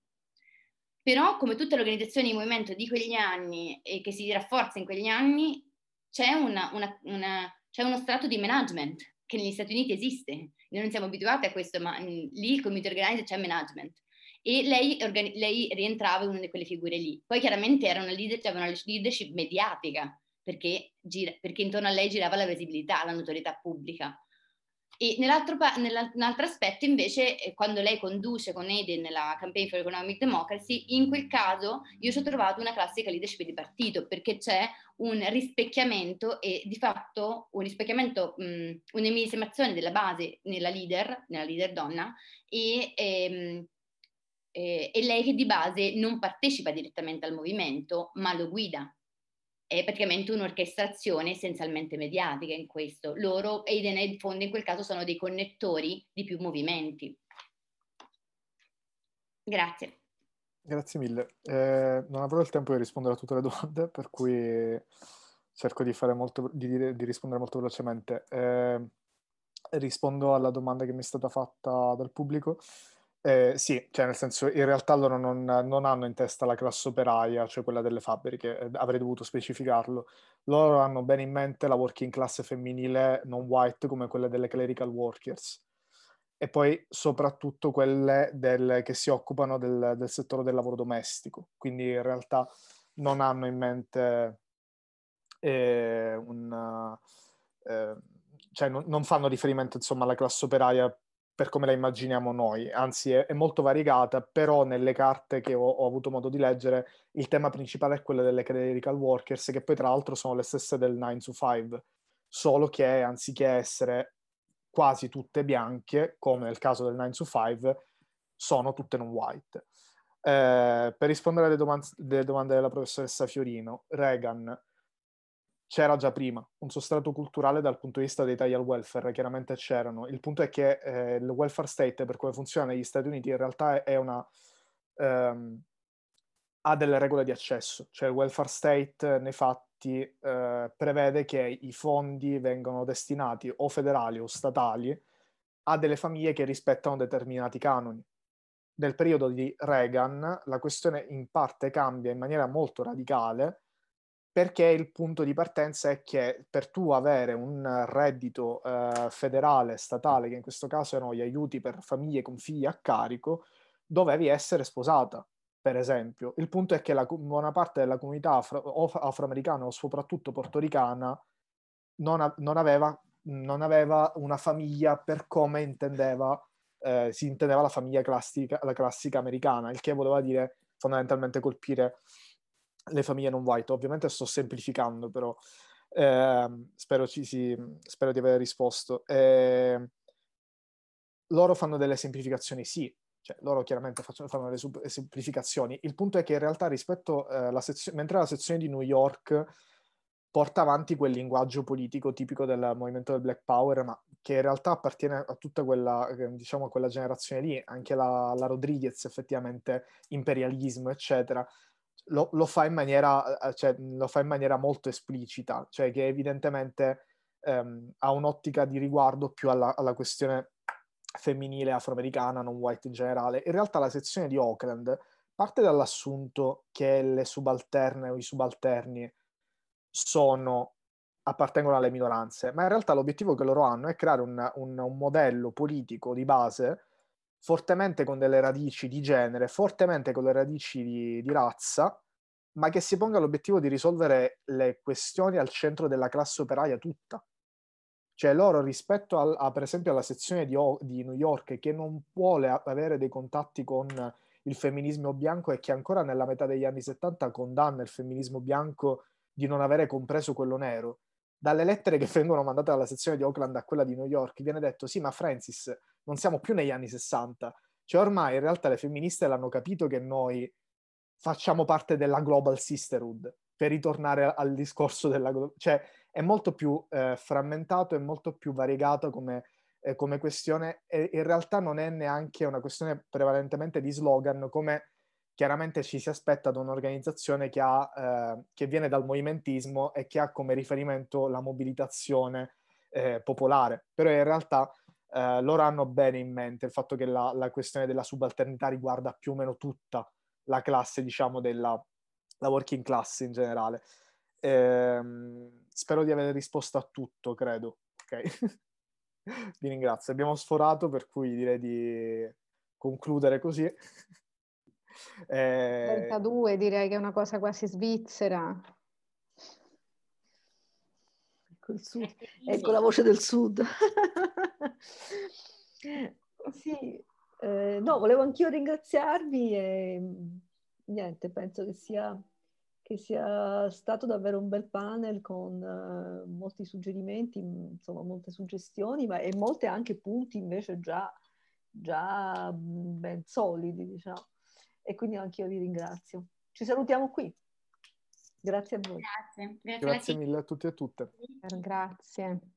Però, come tutte le organizzazioni di movimento di quegli anni e che si rafforza in quegli anni, c'è, una, una, una, c'è uno strato di management che negli Stati Uniti esiste. Noi non siamo abituati a questo, ma mh, mm, lì il committee organizer c'è management. E lei, organi- lei, rientrava in una di quelle figure lì. Poi chiaramente era una leader, aveva una leadership mediatica, perché, gira- perché intorno a lei girava la visibilità, la notorietà pubblica. E nell'altro, nell'altro aspetto invece, eh, quando lei conduce con Eden la Campaign for Economic Democracy, in quel caso io ci ho trovato una classica leadership di partito, perché c'è un rispecchiamento e di fatto un rispecchiamento, mh, un'emissimazione della base nella leader, nella leader donna, e, ehm, eh, e lei che di base non partecipa direttamente al movimento, ma lo guida è praticamente un'orchestrazione essenzialmente mediatica in questo. Loro, ed in fondo in quel caso, sono dei connettori di più movimenti. Grazie. Grazie mille. Eh, non avrò il tempo di rispondere a tutte le domande, per cui cerco di, molto, di, dire, di rispondere molto velocemente. Eh, rispondo alla domanda che mi è stata fatta dal pubblico eh, sì, cioè nel senso in realtà loro non, non, hanno in testa la classe operaia, cioè quella delle fabbriche, eh, avrei dovuto specificarlo. Loro hanno bene in mente la working class femminile non white come quella delle clerical workers e poi soprattutto quelle del, che si occupano del, del, settore del lavoro domestico, quindi in realtà non hanno in mente eh, un... Eh, cioè non, non, fanno riferimento insomma alla classe operaia per come la immaginiamo noi, anzi è, è molto variegata, però nelle carte che ho, ho, avuto modo di leggere il tema principale è quello delle clerical workers, che poi tra l'altro sono le stesse del 9 to 5, solo che anziché essere quasi tutte bianche, come nel caso del 9 to 5, sono tutte non white. Eh, per rispondere alle, domande, alle domande della professoressa Fiorino, Reagan, c'era già prima, un sostrato culturale dal punto di vista dei tagli al welfare, chiaramente c'erano. Il punto è che eh, il welfare state, per come funziona negli Stati Uniti, in realtà è una... Ehm, ha delle regole di accesso, cioè il welfare state eh, nei fatti eh, prevede che i fondi vengano destinati o federali o statali a delle famiglie che rispettano determinati canoni. Nel periodo di Reagan la questione in parte cambia in maniera molto radicale perché il punto di partenza è che per tu avere un reddito eh, federale, statale, che in questo caso erano gli aiuti per famiglie con figli a carico, dovevi essere sposata, per esempio. Il punto è che la, buona parte della comunità afro, afroamericana o soprattutto portoricana non, a, non, aveva, non aveva, una famiglia per come intendeva, eh, si intendeva la famiglia classica, la classica americana, il che voleva dire fondamentalmente colpire le famiglie non white. Ovviamente sto semplificando, però eh, spero, ci, sì, spero, di aver risposto. Eh, loro fanno delle semplificazioni, sì, cioè, loro chiaramente facciano, fanno delle sub- semplificazioni. Il punto è che in realtà rispetto eh, alla sezione, mentre la sezione di New York porta avanti quel linguaggio politico tipico del movimento del Black Power, ma che in realtà appartiene a tutta quella, ehm, diciamo, quella generazione lì, anche la, la Rodriguez effettivamente, imperialismo, eccetera lo, lo, fa maniera, eh, eh, cioè, lo, fa in maniera, molto esplicita, cioè che evidentemente ehm, ha un'ottica di riguardo più alla, alla questione femminile afroamericana, non white in generale. In realtà la sezione di Oakland parte dall'assunto che le subalterne o i subalterni sono, appartengono alle minoranze, ma in realtà l'obiettivo che loro hanno è creare un, un, un modello politico di base fortemente con delle radici di genere, fortemente con le radici di, di razza, ma che si ponga l'obiettivo di risolvere le questioni al centro della classe operaia tutta. Cioè loro rispetto al, a, per esempio alla sezione di, di New York che non vuole avere dei contatti con il femminismo bianco e che ancora nella metà degli anni 70 condanna il femminismo bianco di non avere compreso quello nero dalle lettere che vengono mandate dalla sezione di Oakland a quella di New York viene detto sì ma Francis non siamo più negli anni 60 cioè ormai in realtà le femministe l'hanno capito che noi facciamo parte della global sisterhood per ritornare al discorso della cioè è molto più eh, frammentato è molto più variegato come, eh, come questione e in realtà non è neanche una questione prevalentemente di slogan come chiaramente ci si aspetta da un'organizzazione che, ha, eh, che, viene dal movimentismo e che ha come riferimento la mobilitazione eh, popolare, però in realtà eh, loro hanno bene in mente il fatto che la, la, questione della subalternità riguarda più o meno tutta la classe, diciamo, della working class in generale. Ehm, spero di aver risposto a tutto, credo. Ok. <laughs> Vi ringrazio. Abbiamo sforato, per cui direi di concludere così. <laughs> Eh... 32 direi che è una cosa quasi svizzera. Ecco la voce del sud. sì, eh, no, volevo anch'io ringraziarvi e mm, niente, penso che sia, che sia stato davvero un bel panel con eh, molti suggerimenti, mm, insomma molte suggestioni, ma e molte anche punti invece già, già mm, ben solidi, diciamo e quindi anche io vi ringrazio. Ci salutiamo qui. Grazie a voi. Grazie, grazie, grazie mille a tutti e a tutte. Grazie.